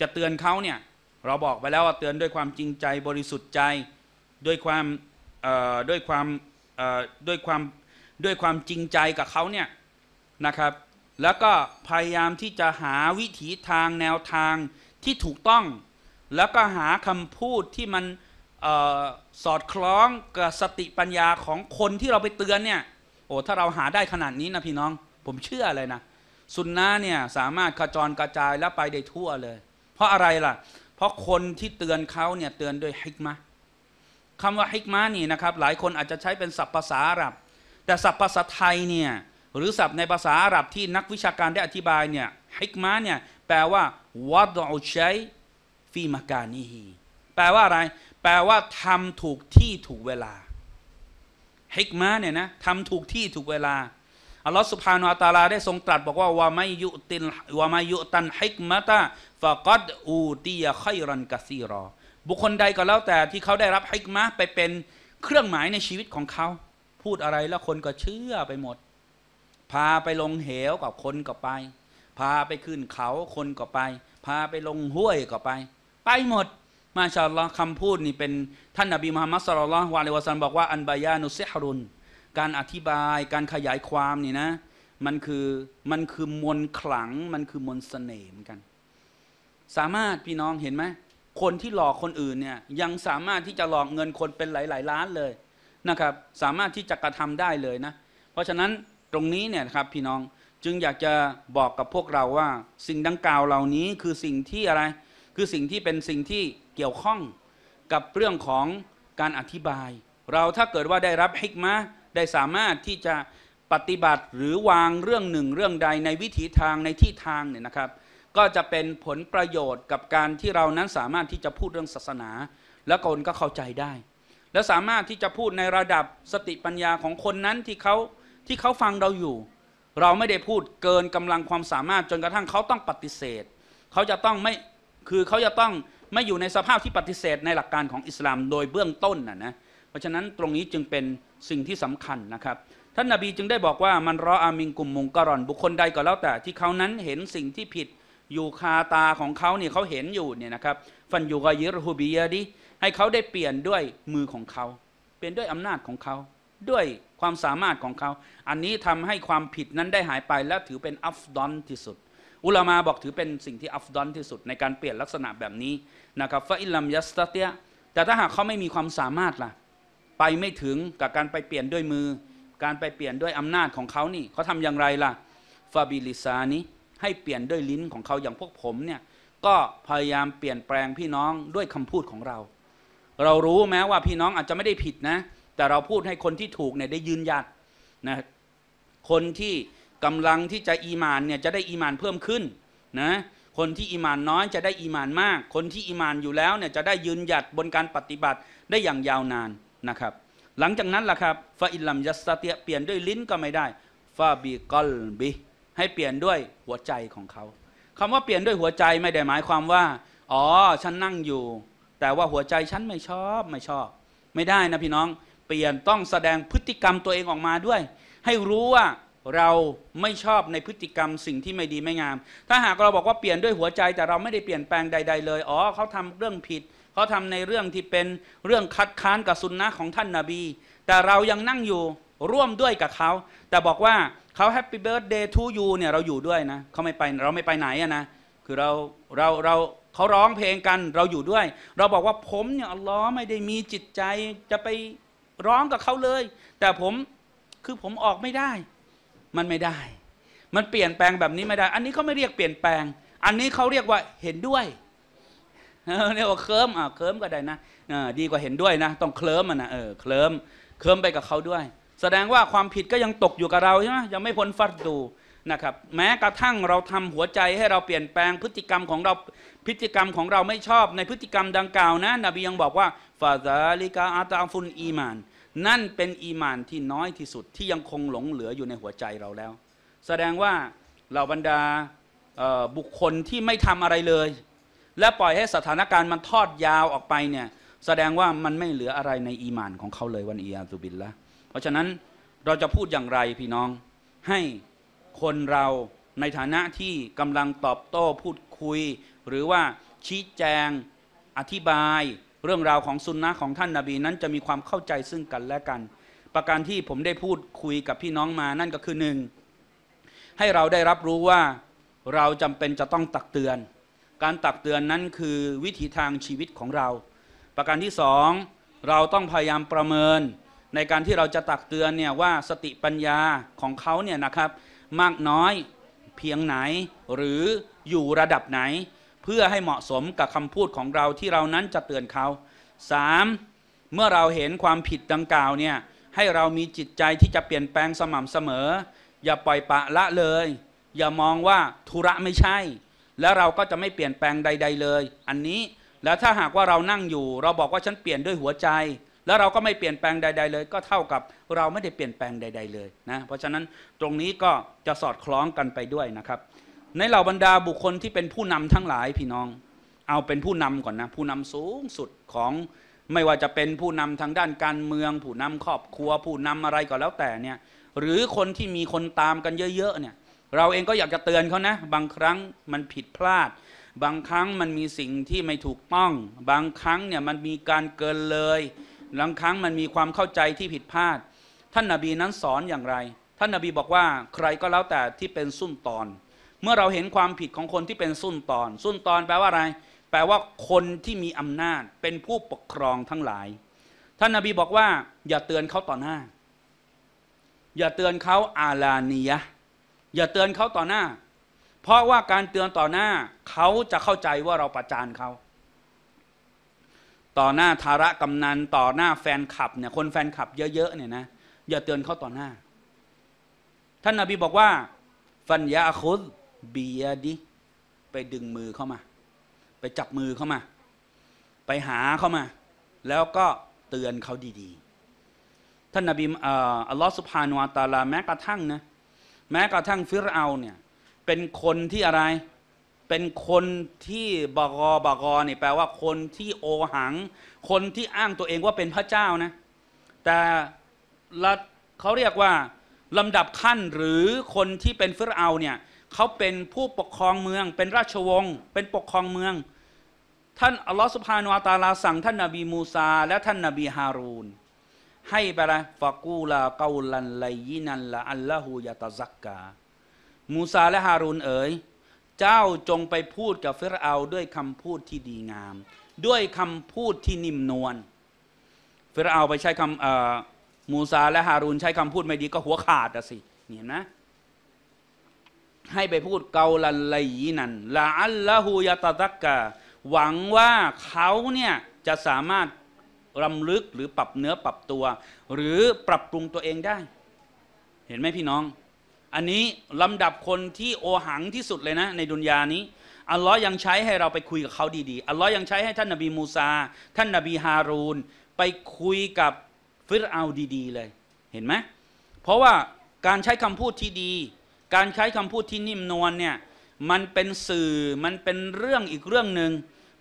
จะเตือนเขาเนี่ยเราบอกไปแล้วว่าเตือนด้วยความจริงใจบริสุทธิ์ใจด้วยความด้วยความด้วยความด้วยความจริงใจกับเขาเนี่ยนะครับ แล้วก็พยายามที่จะหาวิถีทางแนวทางที่ถูกต้อง แล้วก็หาคำพูดที่มันสอดคล้องกับสติปัญญาของคนที่เราไปเตือนเนี่ยโอ้ถ้าเราหาได้ขนาดนี้นะพี่น้อง ผมเชื่อเลยนะสุนนะเนี่ยสามารถกระจรกระจายและไปได้ทั่วเลย เพราะอะไรล่ะ เพราะคนที่เตือนเขาเนี่ยเตือนด้วยฮิกมะคำว่าฮิกมะนี่นะครับ หลายคนอาจจะใช้เป็นศัพท์ภาษาอาหรับ แต่ศัพท์ภาษาไทยเนี่ยหรือศัพท์ในภาษาอาหรับที่นักวิชาการได้อธิบายเนี่ยฮิกมะเนี่ยแปลว่าวัดอุช้ยฟีมาการนีฮีแปลว่าอะไรแปลว่าทำถูกที่ถูกเวลาฮิกมาเนี่ยนะทำถูกที่ถูกเวลาอัลลอฮฺสุภาโนอัตาลา ได้ทรงตรัสบอกว่าวามายุตินวามายุตันฮิกมะตาฟะกัดอูตียะไครันกะซีรอบุคคลใดก็แล้วแต่ที่เขาได้รับฮิกมะไปเป็นเครื่องหมายในชีวิตของเขา พูดอะไรแล้วคนก็เชื่อไปหมด พาไปลงเหวกับคนก็ไป พาไปขึ้นเขาคนก็ไป พาไปลงห้วยก็ไป ไปหมดมาชาลอคำพูดนี่เป็นท่านนบีมุฮัมมัดสลลัลวะลวะซันบอกว่าอันบายานุเซฮรุนการอธิบายการขยายความนี่นะ มันคือมันคือมนขลังมันคือมนเสน่ห์เหมือนกัน สามารถพี่น้องเห็นไหม คนที่หลอกคนอื่นเนี่ย ยังสามารถที่จะหลอกเงินคนเป็นหลายๆล้านเลยนะครับ สามารถที่จะกระทำได้เลยนะ เพราะฉะนั้นตรงนี้เนี่ยครับพี่น้องจึงอยากจะบอกกับพวกเราว่า สิ่งดังกล่าวเหล่านี้คือสิ่งที่อะไรคือสิ่งที่เป็นสิ่งที่เกี่ยวข้องกับเรื่องของการอธิบาย เราถ้าเกิดว่าได้รับ ฮิกมะได้สามารถที่จะปฏิบัติหรือวางเรื่องหนึ่งเรื่องใดในวิถีทางในที่ทางเนี่ยนะครับ ก็จะเป็นผลประโยชน์กับการที่เรานั้นสามารถที่จะพูดเรื่องศาสนา และคนก็เข้าใจได้ และสามารถที่จะพูดในระดับสติปัญญาของคนนั้นที่เขาที่เขาฟังเราอยู่ เราไม่ได้พูดเกินกำลังความสามารถจนกระทั่งเขาต้องปฏิเสธเขาจะต้องไม่คือเขาจะต้องไม่อยู่ในสภาพที่ปฏิเสธในหลักการของอิสลามโดยเบื้องต้นนะนะเพราะฉะนั้นตรงนี้จึงเป็นสิ่งที่สำคัญนะครับ ท่านนาบีจึงได้บอกว่ามันรออามิงกลุ่มมุงกรอนบุคคลใดก็แล้วแต่ ที่เขานั้นเห็นสิ่งที่ผิดอยู่คาตาของเขาเนี่ยเขาเห็นอยู่เนี่ยนะครับฟันยูกายิรฮูบียดิ ให้เขาได้เปลี่ยนด้วยมือของเขาเปลี่ยนด้วยอำนาจของเขาด้วยความสามารถของเขาอันนี้ทำให้ความผิดนั้นได้หายไปและถือเป็นอัฟดอนที่สุดอุลามาบอกถือเป็นสิ่งที่อัฟดอนที่สุดในการเปลี่ยนลักษณะแบบนี้นะครับฟาอิลัมยัสตเตียแต่ถ้าหากเขาไม่มีความสามารถล่ะ ไปไม่ถึงกับการไปเปลี่ยนด้วยมือ การไปเปลี่ยนด้วยอำนาจของเขานี่เขาทำอย่างไรล่ะฟาบิลิซานิให้เปลี่ยนด้วยลิ้นของเขาอย่างพวกผมเนี่ยก็พยายามเปลี่ยนแปลงพี่น้องด้วยคำพูดของเรา เรารู้แม้ว่าพี่น้องอาจจะไม่ได้ผิดนะ แต่เราพูดให้คนที่ถูกเนี่ยได้ยืนยันนะคนที่กำลังที่จะอีมานเนี่ย จะได้อีมานเพิ่มขึ้นนะคนที่อีมานน้อยจะได้อีมานมาก คนที่อีมานอยู่แล้วเนี่ยจะได้ยืนหยัดบนการปฏิบัติได้อย่างยาวนานนะครับหลังจากนั้นล่ะครับฟาอิลัมยัสเตียเปลี่ยนด้วยลิ้นก็ไม่ได้ฟาบีกอลบิให้เปลี่ยนด้วยหัวใจของเขาคำว่าเปลี่ยนด้วยหัวใจไม่ได้หมายความว่า อ๋อฉันนั่งอยู่ แต่ว่าหัวใจฉันไม่ชอบไม่ชอบ ไม่ได้นะพี่น้อง เปลี่ยนต้องแสดงพฤติกรรมตัวเองออกมาด้วย ให้รู้ว่าเราไม่ชอบในพฤติกรรมสิ่งที่ไม่ดีไม่งาม ถ้าหากเราบอกว่าเปลี่ยนด้วยหัวใจแต่เราไม่ได้เปลี่ยนแปลงใด ๆเลย อ๋อเขาทำเรื่องผิด เขาทำในเรื่องที่เป็นเรื่องคัดค้านกับสุนนะของท่านนาบี แต่เรายังนั่งอยู่ร่วมด้วยกับเขา แต่บอกว่าเขาแฮปปี้เบิร์ดเดย์ทูยูเนี่ยเราอยู่ด้วยนะเขาไม่ไปเราไม่ไปไหนอะนะ คือเราเราเราเขาร้องเพลงกันเราอยู่ด้วย เราบอกว่าผมเนี่ยล้อไม่ได้มีจิตใจจะไปร้องกับเขาเลย แต่ผมคือผมออกไม่ได้มันไม่ได้ มันเปลี่ยนแปลงแบบนี้ไม่ได้ อันนี้เขาไม่เรียกเปลี่ยนแปลง อันนี้เขาเรียกว่าเห็นด้วยเรียกว่าเคลิ้มอ่าเคลิ้มก็ได้นะดีกว่าเห็นด้วยนะ ต้องเคลิ้มอ่ะนะ เออ เคลิ้มเคลิ้มไปกับเขาด้วย แสดงว่าความผิดก็ยังตกอยู่กับเราใช่ไหมยังไม่พ้นฟัดดู นะครับ แม้กระทั่งเราทำหัวใจให้เราเปลี่ยนแปลง พฤติกรรมของเรา พฤติกรรมของเราไม่ชอบในพฤติกรรม ดังกล่าวนะ นบียังบอกว่า ฟาซาลิกาอาตาฟุนอีมานนั่นเป็นอีมานที่น้อยที่สุดที่ยังคงหลงเหลืออยู่ในหัวใจเราแล้ว แสดงว่าเหล่าบรรดาบุคคลที่ไม่ทำอะไรเลย และปล่อยให้สถานการณ์มันทอดยาวออกไปเนี่ย แสดงว่ามันไม่เหลืออะไรในอีมานของเขาเลยวันอียาตุบิลละเพราะฉะนั้นเราจะพูดอย่างไรพี่น้องให้คนเราในฐานะที่กำลังตอบโต้พูดคุย หรือว่าชี้แจงอธิบายเรื่องราวของซุนนะของท่านนาบีนั้นจะมีความเข้าใจซึ่งกันและกัน ประการที่ผมได้พูดคุยกับพี่น้องมานั่นก็คือหนึ่งให้เราได้รับรู้ว่าเราจำเป็นจะต้องตักเตือน การตักเตือนนั้นคือวิถีทางชีวิตของเรา ประการที่สองเราต้องพยายามประเมิน ในการที่เราจะตักเตือนเนี่ยว่าสติปัญญาของเขาเนี่ยนะครับ มากน้อยเพียงไหนหรืออยู่ระดับไหนเพื่อให้เหมาะสมกับคำพูดของเราที่เรานั้นจะเตือนเขา 3. เมื่อเราเห็นความผิดดังกล่าวเนี่ยให้เรามีจิตใจที่จะเปลี่ยนแปลงสม่ำเสมอ อย่าปล่อยปะละเลย อย่ามองว่าธุระไม่ใช่ แล้วเราก็จะไม่เปลี่ยนแปลงใด ๆ เลย อันนี้แล้วถ้าหากว่าเรานั่งอยู่เราบอกว่าฉันเปลี่ยนด้วยหัวใจ แล้วเราก็ไม่เปลี่ยนแปลงใด ๆ เลย ก็เท่ากับเราไม่ได้เปลี่ยนแปลงใด ๆ เลยนะเพราะฉะนั้นตรงนี้ก็จะสอดคล้องกันไปด้วยนะครับในเหล่าบรรดาบุคคลที่เป็นผู้นำทั้งหลายพี่น้อง เอาเป็นผู้นำก่อนนะผู้นำสูงสุดของไม่ว่าจะเป็นผู้นำทางด้านการเมือง ผู้นำครอบครัวผู้นำอะไรก็แล้วแต่ เนี่ย หรือคนที่มีคนตามกันเยอะๆเนี่ยเราเองก็อยากจะเตือนเขานะบางครั้งมันผิดพลาด บางครั้งมันมีสิ่งที่ไม่ถูกต้อง บางครั้งเนี่ยมันมีการเกินเลย บางครั้งมันมีความเข้าใจที่ผิดพลาด ท่านนาบีนั้นสอนอย่างไร ท่านนาบีบอกว่าใครก็แล้วแต่ที่เป็นซุ่มตอนเมื่อเราเห็นความผิดของคนที่เป็นสุนตอน สุนตอนแปลว่าอะไร แปลว่าคนที่มีอำนาจเป็นผู้ปกครองทั้งหลาย ท่านนาบีบอกว่า อย่าเตือนเขาต่อหน้า อย่าเตือนเขาอาลานียะอย่าเตือนเขาต่อหน้า เพราะว่าการเตือนต่อหน้า เขาจะเข้าใจว่าเราประจานเขา ต่อหน้าธาระกำนัน ต่อหน้าแฟนคลับเนี่ย คนแฟนคลับเยอะๆเนี่ยนะ อย่าเตือนเขาต่อหน้า ท่านนาบีบอกว่า ฟันยาคุดบียดิไปดึงมือเข้ามา ไปจับมือเข้ามา ไปหาเข้ามา แล้วก็เตือนเขาดี ๆ ท่านนบีอัลลอฮฺสุบฮานอัตาลาแม้กระทั่งนะแม้กระทั่งฟิรเอาเนี่ยเป็นคนที่อะไร เป็นคนที่บกอบกอเนี่แปลว่า คนที่โอหัง คนที่อ้างตัวเองว่าเป็นพระเจ้านะแต่ละเขาเรียกว่า ลำดับขั้นหรือคนที่เป็นฟิรเอาเนี่ยเขาเป็นผู้ปกครองเมือง เป็นราชวงศ์ เป็นปกครองเมือง ท่านอัลลอฮฺสุภาานอัตาลาสั่ง ท่านนาบีมูซาและท่านนาบีฮารูนให้ไปละฟากูลาเกาลันไลยินันละอัลลอฮูยาตาซักกา มูซาและฮารูนเอ๋ยเจ้าจงไปพูดกับฟิรเอาด้วยคำพูดที่ดีงาม ด้วยคำพูดที่นิ่มนวลฟิรเอาไปใช้คำมูซาและฮารูนใช้คำพูดไม่ดีก็หัวขาดอะสิเห็นนะให้ไปพูดเกาลันลลยีนันลาอัลละฮูยาตาตักกะหวังว่าเขาเนี่ยจะสามารถ รำลึกหรือปรับเนื้อปรับตัว หรือปรับปรุงตัวเองได้ เห็นไหมพี่น้อง อันนี้ลำดับคนที่โอหังที่สุดเลยนะ ในดุนยานี้อัลลอฮ์ยังใช้ให้เราไปคุยกับเขาดีๆอัลลอฮ์ยังใช้ให้ท่านนบีมูซาท่านนบีฮารูนไปคุยกับฟิรเอาดีๆเลย เห็นไหม เพราะว่าการใช้คำพูดที่ดีการใช้คำพูดที่นิ่มนวลเนี่ยมันเป็นสื่อมันเป็นเรื่องอีกเรื่องหนึ่ง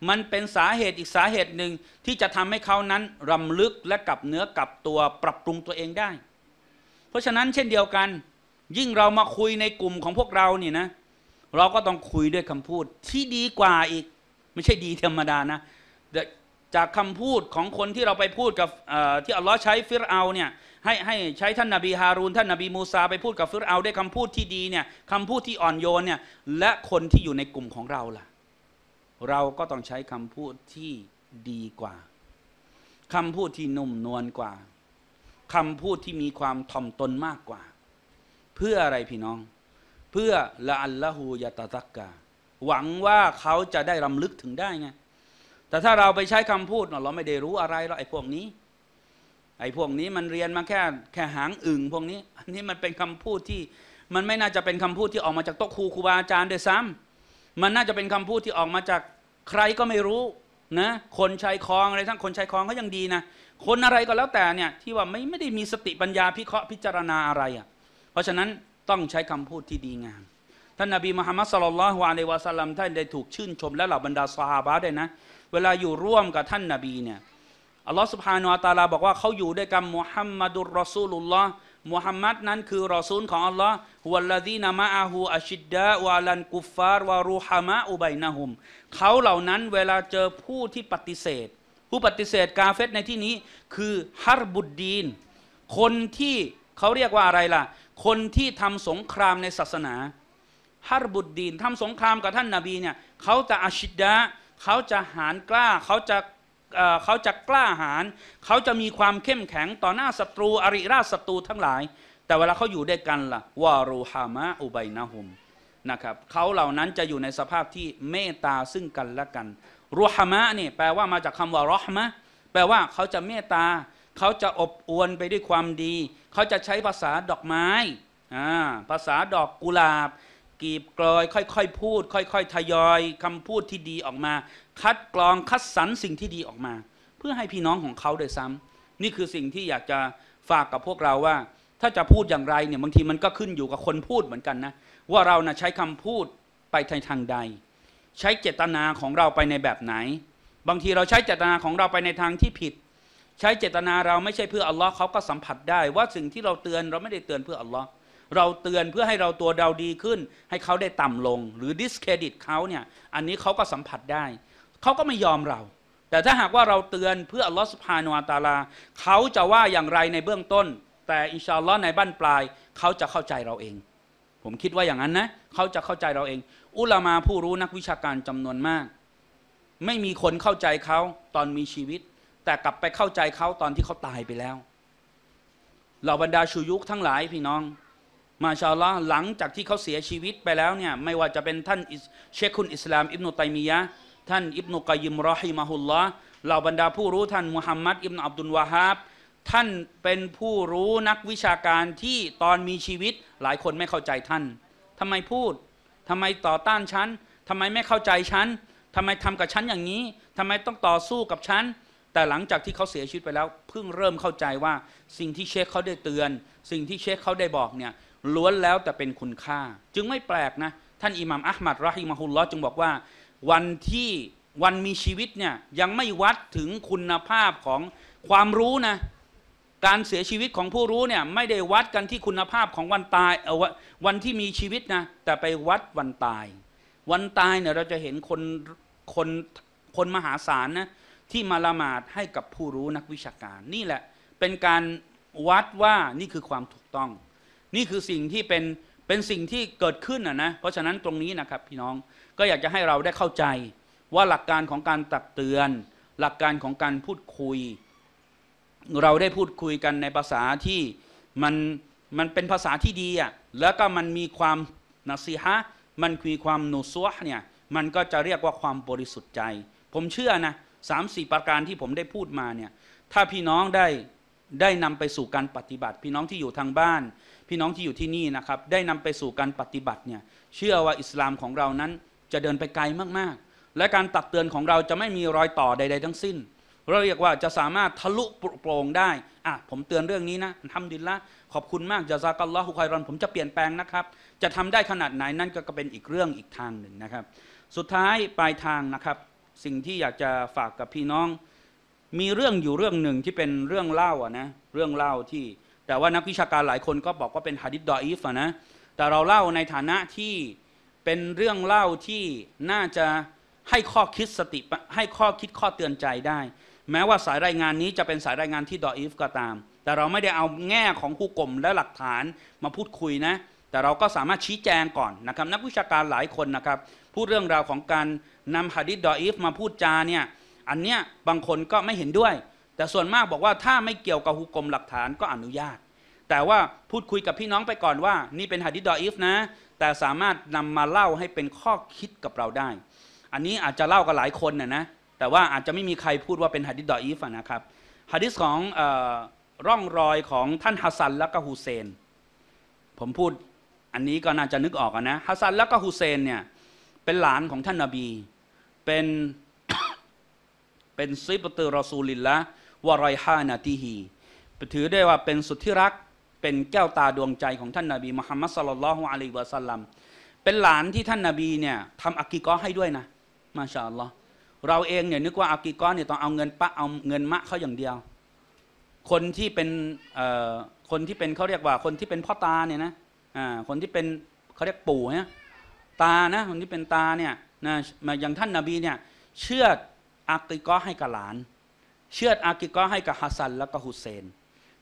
มันเป็นสาเหตุอีกสาเหตุหนึ่งที่จะทำให้เขานั้นรำลึกและกลับเนื้อกลับตัวปรับปรุงตัวเองได้ เพราะฉะนั้นเช่นเดียวกัน ยิ่งเรามาคุยในกลุ่มของพวกเราเนี่ยนะเราก็ต้องคุยด้วยคำพูดที่ดีกว่าอีกไม่ใช่ดีธรรมดานะจากคำพูดของคนที่เราไปพูดกับที่อัลลอฮ์ใช้ฟิรเอาเนี่ยให้ให้ใช้ท่านนาบีฮารูนท่านนาบีมูซาไปพูดกับฟิรเอาด้คํคำพูดที่ดีเนี่ยคำพูดที่อ่อนโยนเนี่ยและคนที่อยู่ในกลุ่มของเราล่ะ เราก็ต้องใช้คำพูดที่ดีกว่าคำพูดที่นุ่มนวลกว่าคำพูดที่มีความถ่อมตนมากกว่า เพื่ออะไรพี่น้อง เพื่อละอัลลอฮูยะตะตักกะหวังว่าเขาจะได้รำลึกถึงได้ไงแต่ถ้าเราไปใช้คำพูดเราไม่ได้รู้อะไรเราไอ้พวกนี้ไอ้พวกนี้มันเรียนมาแค่แค่หางอึ่งพวกนี้ อันนี้มันเป็นคำพูดที่มันไม่น่าจะเป็นคำพูดที่ออกมาจากโต๊ะครูครูบาอาจารย์เดยซ้ำมันน่าจะเป็นคำพูดที่ออกมาจากใครก็ไม่รู้นะคนชายคลองอะไรทั้งคนชายคลองเขายังดีนะ คนอะไรก็แล้วแต่เนี่ยที่ว่าไม่ไม่ได้มีสติปัญญาพิเคราะห์พิจารณาอะไรอะ่ะเพราะฉะนั้นต้องใช้คำพูดที่ดีงามท่านนบีมุฮัมมัดสลลัลฮวาเลวะสัลลัมท่านได้ถูกชื่นชมและเหล่าบรรดาสหาะได้นะเวลาอยู่ร่วมกับท่านนาบีเนี่ย อัลลอฮฺสุบฮานาอัตาลาบอกว่าเขาอยู่ด้วยกันมุฮัมมัดุลรอซูลุลลอฮ์มุฮัมมัดนั้นคือรอซูลของอัลลอฮ์ฮุวัลลาดีนามะอาหูอัชิดดะวาลันกุฟาร์วารูฮามะอุบัยนะฮุมเขาเหล่านั้นเวลาเจอผู้ที่ปฏิเสธ ผู้ปฏิเสธกาเฟตในที่นี้ คือฮารบุดดีน คนที่เขาเรียกว่าอะไรล่ะ คนที่ทำสงครามในศาสนาฮารบุดดีนทำสงครามกับท่านนาบีเนี่ยเขาจะอัชิดดะเขาจะหานกล้าเขาจะเขาจะกล้าหารเขาจะมีความเข้มแข็งต่อหน้าศัตรูอริราชศัตรูทั้งหลาย แต่เวลาเขาอยู่ด้วยกันละ่ะวารูฮามะอุบัยนะฮุมนะครับเขาเหล่านั้นจะอยู่ในสภาพที่เมตตาซึ่งกันและกันรูฮามะนี่แปลว่ามาจากคำว่ารอฮมะ แปลว่าเขาจะเมตตา เขาจะอบอวนไปด้วยความดี เขาจะใช้ภาษาดอกไม้ภาษาดอกกุหลาบกีบกลอยค่อยๆพูด ค่อย ๆทยอยคำพูดที่ดีออกมา คัดกรองคัดสรรสิ่งที่ดีออกมา เพื่อให้พี่น้องของเขาโดยซ้ำ นี่คือสิ่งที่อยากจะฝากกับพวกเราว่าถ้าจะพูดอย่างไรเนี่ยบางทีมันก็ขึ้นอยู่กับคนพูดเหมือนกันนะ ว่าเรานะใช้คำพูดไปในทางใด ใช้เจตนาของเราไปในแบบไหน บางทีเราใช้เจตนาของเราไปในทางที่ผิด ใช้เจตนาเราไม่ใช่เพื่ออัลลอฮ์เขาก็สัมผัสได้ ว่าสิ่งที่เราเตือนเราไม่ได้เตือนเพื่ออัลลอฮ์เราเตือนเพื่อให้เราตัวเราดีขึ้น ให้เขาได้ต่ำลง หรือดิสเครดิตเขาเนี่ยอันนี้เขาก็สัมผัสได้เขาก็ไม่ยอมเรา แต่ถ้าหากว่าเราเตือนเพื่ออัลลอฮฺสุภาโนอัตาลาเขาจะว่าอย่างไรในเบื้องต้น แต่อินชาอัลลอฮ์ในบ้านปลายเขาจะเข้าใจเราเอง ผมคิดว่าอย่างนั้นนะเขาจะเข้าใจเราเอง อุลามาผู้รู้นักวิชาการจำนวนมาก ไม่มีคนเข้าใจเขาตอนมีชีวิต แต่กลับไปเข้าใจเขาตอนที่เขาตายไปแล้วเหล่าบรรดาชูยุคทั้งหลายพี่น้องมาชาลอหลังจากที่เขาเสียชีวิตไปแล้วเนี่ยไม่ว่าจะเป็นท่านเชคคุณอิสลามอิบนุตัยมียะท่านอิบนุกยิมรอฮิมาฮุลลอเหล่าบรรดาผู้รู้ท่านมุฮัมมัดอิบนุอับดุลวาฮับท่านเป็นผู้รู้นักวิชาการที่ตอนมีชีวิตหลายคนไม่เข้าใจท่าน ทำไมพูด ทำไมต่อต้านฉันทำไมไม่เข้าใจฉันทำไมทำกับฉันอย่างนี้ ทำไมต้องต่อสู้กับฉัน แต่หลังจากที่เขาเสียชีวิตไปแล้วเพิ่งเริ่มเข้าใจว่าสิ่งที่เชคเขาได้เตือน สิ่งที่เชคเขาได้บอกเนี่ยล้วนแล้วแต่เป็นคุณค่า จึงไม่แปลกนะท่านอิหม่ามอัลมัดรอฮิมะฮุลลอจึงบอกว่า วันที่ วันมีชีวิตเนี่ยยังไม่วัดถึงคุณภาพของความรู้นะการเสียชีวิตของผู้รู้เนี่ยไม่ได้วัดกันที่คุณภาพของวันตายเออวันที่มีชีวิตนะแต่ไปวัดวันตาย วันตายเนี่ยเราจะเห็นคนคนคนมหาศาลนะที่มาละหมาดให้กับผู้รู้นักวิชาการ นี่แหละเป็นการวัดว่านี่คือความถูกต้องนี่คือสิ่งที่เป็นเป็นสิ่งที่เกิดขึ้นนะนะ เพราะฉะนั้นตรงนี้นะครับพี่น้องก็อยากจะให้เราได้เข้าใจว่าหลักการของการตักเตือน หลักการของการพูดคุย เราได้พูดคุยกันในภาษาที่มันมันเป็นภาษาที่ดีอ่ะแล้วก็มันมีความนัสีฮะมันคือความนุัวะเนี่ยมันก็จะเรียกว่าความบริสุทธิ์ใจ ผมเชื่อนะสามสี่ประการที่ผมได้พูดมาเนี่ยถ้าพี่น้องได้ได้นำไปสู่การปฏิบัติ พี่น้องที่อยู่ทางบ้านพี่น้องที่อยู่ที่นี่นะครับได้นำไปสู่การปฏิบัติเนี่ยเชื่อว่าอิสลามของเรานั้นจะเดินไปไกลมากๆ และการตักเตือนของเราจะไม่มีรอยต่อใดๆทั้งสิ้น เราเรียกว่าจะสามารถทะลุโปร่งได้อ่ะผมเตือนเรื่องนี้นะทำดินละขอบคุณมากจะซากัลลอฮุคอยรอนผมจะเปลี่ยนแปลงนะครับ จะทำได้ขนาดไหนนั่นก็เป็นอีกเรื่องอีกทางหนึ่งนะครับ สุดท้ายปลายทางนะครับ สิ่งที่อยากจะฝากกับพี่น้อง มีเรื่องอยู่เรื่องหนึ่งที่เป็นเรื่องเล่าอ่ะนะเรื่องเล่าที่แต่ว่านักวิชาการหลายคนก็บอกว่าเป็นฮะดิษดออีฟนะ แต่เราเล่าในฐานะที่เป็นเรื่องเล่าที่น่าจะให้ข้อคิดสติให้ข้อคิดข้อเตือนใจได้ แม้ว่าสายรายงานนี้จะเป็นสายรายงานที่ดออีฟก็ตาม แต่เราไม่ได้เอาแง่ของคู่กลมและหลักฐานมาพูดคุยนะแต่เราก็สามารถชี้แจงก่อนนะครับ นักวิชาการหลายคนนะครับ พูดเรื่องราวของการนำฮะดิษดออีฟมาพูดจาเนี่ย อันเนี้ยบางคนก็ไม่เห็นด้วยแต่ส่วนมากบอกว่าถ้าไม่เกี่ยวกับฮุกกลมหลักฐานก็อนุญาต แต่ว่าพูดคุยกับพี่น้องไปก่อนว่า นี่เป็นฮะดิษดออิฟนะ แต่สามารถนำมาเล่าให้เป็นข้อคิดกับเราได้ อันนี้อาจจะเล่ากับหลายคนนะนะแต่ว่าอาจจะไม่มีใครพูดว่าเป็นฮะดิษดออิฟนะครับฮะดิษของร่องรอยของท่านฮัสซันและก็ฮุเซน ผมพูดอันนี้ก็น่าจะนึกออกนะฮัสซันและก็ฮุเซนเนี่ยเป็นหลานของท่านนาบี เป็นเป็นซิบตอรอซูลินละวรอยฮานาตีฮีถือได้ว่าเป็นสุดที่รักเป็นแก้วตาดวงใจของท่านนาบีมุฮัมมัดสลลัลฮุอะลัยวะสัลลัมเป็นหลานที่ท่านนาบีเนี่ยทำอักกิกอให้ด้วยนะ มาชาอัลลอฮ์เราเองเนี่ยนึกว่าอักกิกอเนี่ยต้องเอาเงินปะเอาเงินมะเขาอย่างเดียวคนที่เป็นคนที่เป็นเขาเรียกว่าคนที่เป็นพ่อตาเนี่ยนะคนที่เป็นเขาเรียกปู่เนี่ยตานะคนที่เป็นตาเนี่ยนะอย่างท่านนาบีเนี่ยเชื่ออักกิกอให้กับหลานเชือดอากิก็ให้กับฮัสซันและก็ฮุเซน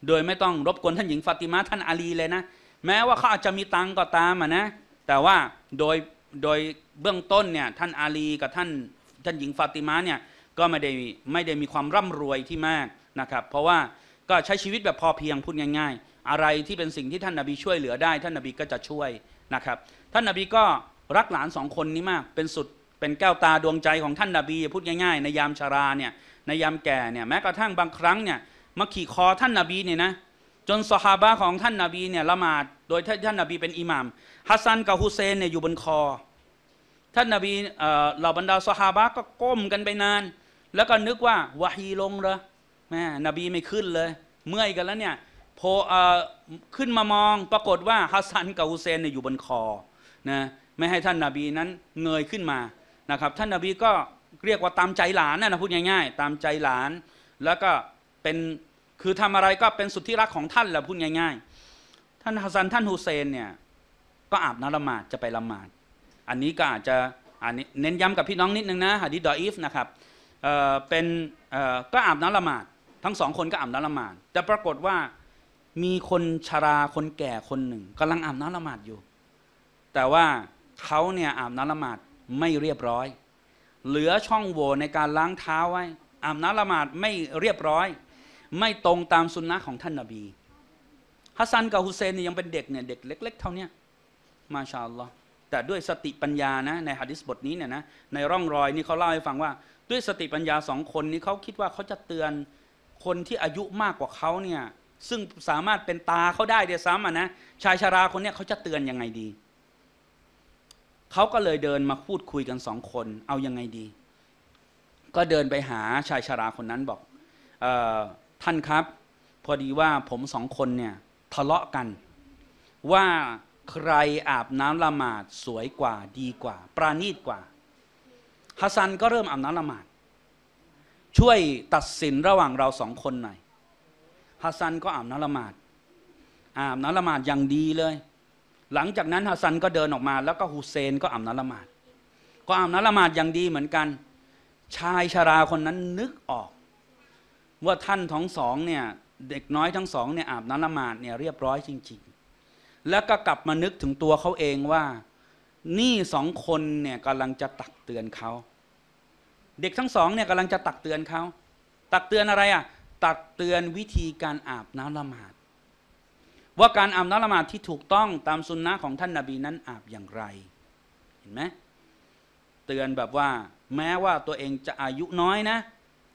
โดยไม่ต้องรบกวนท่านหญิงฟาติมาท่านอาลีเลยนะแม้ว่าเขาอาจจะมีตังก็ตามนะแต่ว่าโดยโดยเบื้องต้นเนี่ยท่านอาลีกับท่านท่านหญิงฟาติมาเนี่ยก็ไม่ได้ไม่ได้มีความร่ำรวยที่มากนะครับ เพราะว่าก็ใช้ชีวิตแบบพอเพียงพูดง่ายๆ อะไรที่เป็นสิ่งที่ท่านนาบีช่วยเหลือได้ ท่านนาบีก็จะช่วยนะครับ ท่านนาบีก็รักหลานสองคนนี้มาก เป็นสุดเป็นแก้วตาดวงใจของท่านนาบีพูดง่ายๆ ในยามชาราเนี่ยในยามแก่เนี่ยแม้กระทั่งบางครั้งเนี่ยมาขี่คอท่านนาบีเนี่ยนะจนสฮาบะของท่านนาบีเนี่ยละหมาดโดยท่านนาบีเป็นอิหมามฮัสซันกับฮุเซนเนี่ยอยู่บนคอ ท่านนาบีเหล่าบรรดาสฮาบะก็ก้มกันไปนาน แล้วก็นึกว่าวะฮีลงเลอแม่นบีไม่ขึ้นเลย เมื่อยกันแล้วเนี่ยพอขึ้นมามองปรากฏว่าฮัสซันกับฮุเซนเนี่ยอยู่บนคอนะไม่ให้ท่านนาบีนั้นเงยขึ้นมานะครับ ท่านนาบีก็เรียกว่าตามใจหลานนะพูดง่ายๆ ตามใจหลาน แล้วก็เป็นคือทำอะไรก็เป็นสุดที่รักของท่านแหละพูดง่าย ๆ ท่านฮัสซันท่านฮุเซนเนี่ย ก็อาบน้ำละหมาดจะไปละหมาดอันนี้ก็อาจจะอันนี้เน้นย้ำกับพี่น้องนิด นึงนะฮะดิดออีฟ นะครับเอ่อเป็นเอ่อก็อาบน้ำละหมาดทั้งสองคนก็อาบน้ำละหมาดแต่ปรากฏว่ามีคนชราคนแก่คนหนึ่ง กำลังอาบน้ำละหมาดอยู่ แต่ว่าเขาเนี่ยอาบน้ำละหมาดไม่เรียบร้อยเหลือช่องโหว่ในการล้างเท้าไว้อาบน้ำละหมาดไม่เรียบร้อย ไม่ตรงตามสุนนะของท่านนาบีฮัสซันกับฮุเซนนี่ยังเป็นเด็กเนี่ยเด็กเล็ก ๆ เท่านี้มาชาอัลลอฮ์แต่ด้วยสติปัญญานะในฮะดิษบทนี้เนี่ยนะในร่องรอยนี่เขาเล่าให้ฟังว่า ด้วยสติปัญญาสองคนนี้เขาคิดว่าเขาจะเตือนคนที่อายุมากกว่าเขาเนี่ยซึ่งสามารถเป็นตาเขาได้เดี๋ยวซ้ำอ่ะนะชายชาราคนเนี้ยเขาจะเตือนยังไงดีเขาก็เลยเดินมาพูดคุยกันสองคน เอายังไงดี ก็เดินไปหาชายชาราคนนั้นบอกออท่านครับ พอดีว่าผมสองคนเนี่ยทะเลาะกันว่าใครอาบน้ำละหมาดสวยกว่าดีกว่า ปราณีตกว่าฮัสซันก็เริ่มอาบน้ำละหมาด ช่วยตัดสินระหว่างเราสองคนหน่อยฮัสซันก็อาบน้ำละหมาด อาบน้ำละหมาดอย่างดีเลยหลังจากนั้นฮัสซันก็เดินออกมา แล้วก็ฮุเซนก็อ่านละหมาดก็อ่านละหมาดอย่างดีเหมือนกัน ชายชาราคนนั้นนึกออก ว่าท่านทั้งสองเนี่ยเด็กน้อยทั้งสองเนี่ยอาบน้ำละหมาดเนี่ยเรียบร้อยจริงๆ แล้วก็กลับมานึกถึงตัวเขาเองว่า นี่สองคนเนี่ยกำลังจะตักเตือนเขาเด็กทั้งสองเนี่ยกำลังจะตักเตือนเขาตักเตือนอะไรอะ่ะตักเตือนวิธีการอาบน้ำละหมาดว่าการอาบน้ำละหมาดที่ถูกต้องตามสุนนะของท่านนาบีนั้นอาบอย่างไรเห็นไหมเตือนแบบว่าแม้ว่าตัวเองจะอายุน้อยนะ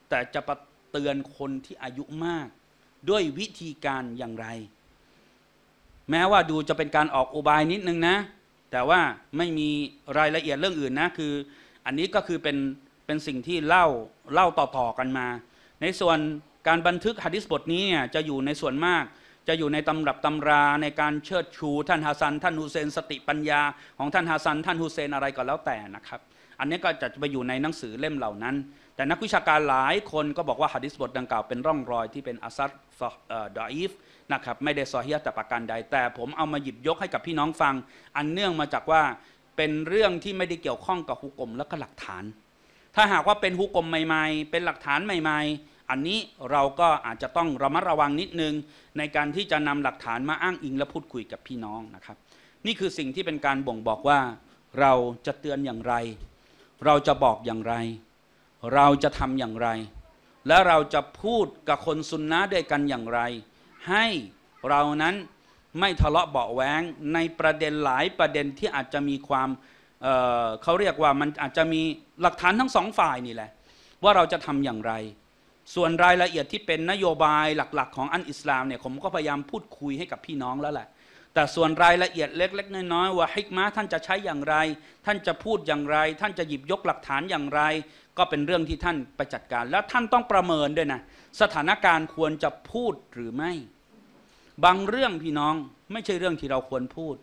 แต่จะประเตือนคนที่อายุมากด้วยวิธีการอย่างไร แม้ว่าดูจะเป็นการออกอุบายนิดนึงนะ แต่ว่าไม่มีรายละเอียดเรื่องอื่นนะคือ อันนี้ก็คือเป็นเป็นสิ่งที่เล่าเล่าต่อๆกันมา ในส่วนการบันทึกฮะดิษบทนี้เนี่ยจะอยู่ในส่วนมากจะอยู่ในตำรับตำราในการเชิดชู ท่านฮัสซัน ท่านฮุเซนสติปัญญาของท่านฮัสซัน ท่านฮุเซน อะไรก็แล้วแต่นะครับ อันนี้ก็จะไปอยู่ในหนังสือเล่มเหล่านั้น แต่นักวิชาการหลายคนก็บอกว่าหะดิษบทดังกล่าวเป็นร่องรอยที่เป็นอัซัดดออีฟนะครับไม่ได้ซอฮียแต่ประการใด แต่ผมเอามาหยิบยกให้กับพี่น้องฟัง อันเนื่องมาจากว่าเป็นเรื่องที่ไม่ได้เกี่ยวข้องกับฮุกกลมและก็หลักฐาน ถ้าหากว่าเป็นฮุกกลมใหม่ ๆ เป็นหลักฐานใหม่ ๆอันนี้เราก็อาจจะต้องระมัดระวังนิดนึงในการที่จะนำหลักฐานมาอ้างอิง และพูดคุยกับพี่น้องนะครับ นี่คือสิ่งที่เป็นการบ่งบอกว่าเราจะเตือนอย่างไร เราจะบอกอย่างไร เราจะทำอย่างไร และเราจะพูดกับคนซุนนะด้วยกันอย่างไร ให้เรานั้นไม่ทะเลาะเบาแววงในประเด็นหลายประเด็นที่อาจจะมีความเเขาเรียกว่ามันอาจจะมีหลักฐานทั้งสองฝ่ายนี่แหละ ว่าเราจะทำอย่างไรส่วนรายละเอียดที่เป็นนโยบายหลัก ๆของอันอิสลามเนี่ยผมก็พยายามพูดคุยให้กับพี่น้องแล้วแหละ แต่ส่วนรายละเอียดเล็ก ๆน้อยๆ ว่าฮิกมาท่านจะใช้อย่างไร ท่านจะพูดอย่างไร ท่านจะหยิบยกหลักฐานอย่างไร ก็เป็นเรื่องที่ท่านไปจัดการ แล้วท่านต้องประเมินด้วยนะ สถานการณ์ควรจะพูดหรือไม่ บางเรื่องพี่น้องไม่ใช่เรื่องที่เราควรพูด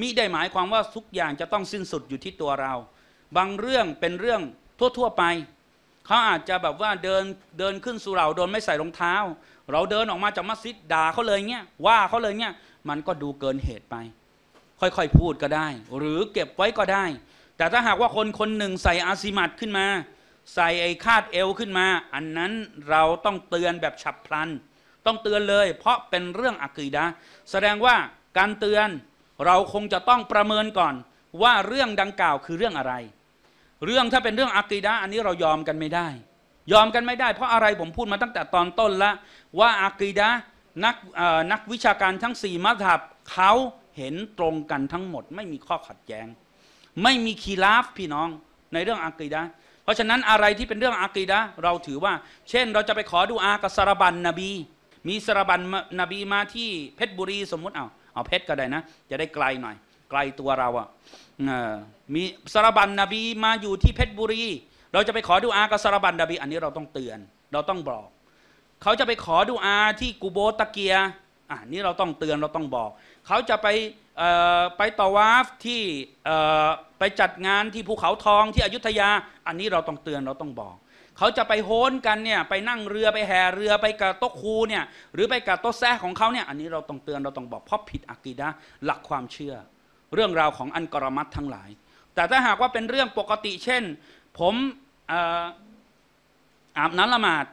มิได้หมายความว่าทุกอย่างจะต้องสิ้นสุดอยู่ที่ตัวเรา บางเรื่องเป็นเรื่องทั่วๆไปเขาอาจจะแบบว่าเดินเดินขึ้นสุเหราโดนไม่ใส่รองเท้า เราเดินออกมาจากมัสยิดด่าเขาเลยเงี้ยว่าเขาเลยเงี้ยมันก็ดูเกินเหตุไป ค่อยๆพูดก็ได้ หรือเก็บไว้ก็ได้ แต่ถ้าหากว่าคนคนหนึ่งใส่อาซิมัดขึ้นมา ใส่ไอ้คาดเอวขึ้นมา อันนั้นเราต้องเตือนแบบฉับพลัน ต้องเตือนเลยเพราะเป็นเรื่องอักีดะแสดงว่าการเตือนเราคงจะต้องประเมินก่อน ว่าเรื่องดังกล่าวคือเรื่องอะไรเรื่องถ้าเป็นเรื่องอักีดะอันนี้เรายอมกันไม่ได้ ยอมกันไม่ได้เพราะอะไรผมพูดมาตั้งแต่ตอนต้นละว่าอักีดะนักนักวิชาการทั้งสี่มัธยับเขาเห็นตรงกันทั้งหมด ไม่มีข้อขัดแย้งไม่มีคีลาฟพี่น้องในเรื่องอักีดะเพราะฉะนั้นอะไรที่เป็นเรื่องอักีดะเราถือว่า เช่น เราจะไปขอดูอากับสารบันนบี มีสารบันนบีมาที่เพชรบุรีสมมุติเอาเอาเพชรก็ได้นะ จะได้ไกลหน่อยไกลตัวเราอะ่ะมีสารบันนบีมาอยู่ที่เพชรบุรี เราจะไปขอดูอากับสารบันนบี อันนี้เราต้องเตือน เราต้องบอก เขาจะไปขอดูอาที่กูโบตะเกียอ่นนี่เราต้องเตือนเราต้องบอก เขาจะไปไปตวาฟที่ไปจัดงานที่ภูเขาทองที่อยุธยา อันนี้เราต้องเตือนเราต้องบอก เขาจะไปโฮนกันเนี่ย ไปนั่งเรือไปแห่เรือไปกับโต๊ะคูเนี่ย หรือไปกับโต๊ะแซ่ของเขาเนี่ย อันนี้เราต้องเตือนเราต้องบอก เพราะผิดอักีดะหลักความเชื่อ เรื่องราวของอันกรมัตทั้งหลายแต่ถ้าหากว่าเป็นเรื่องปกติเช่น ผมอาบน้ำละหมาด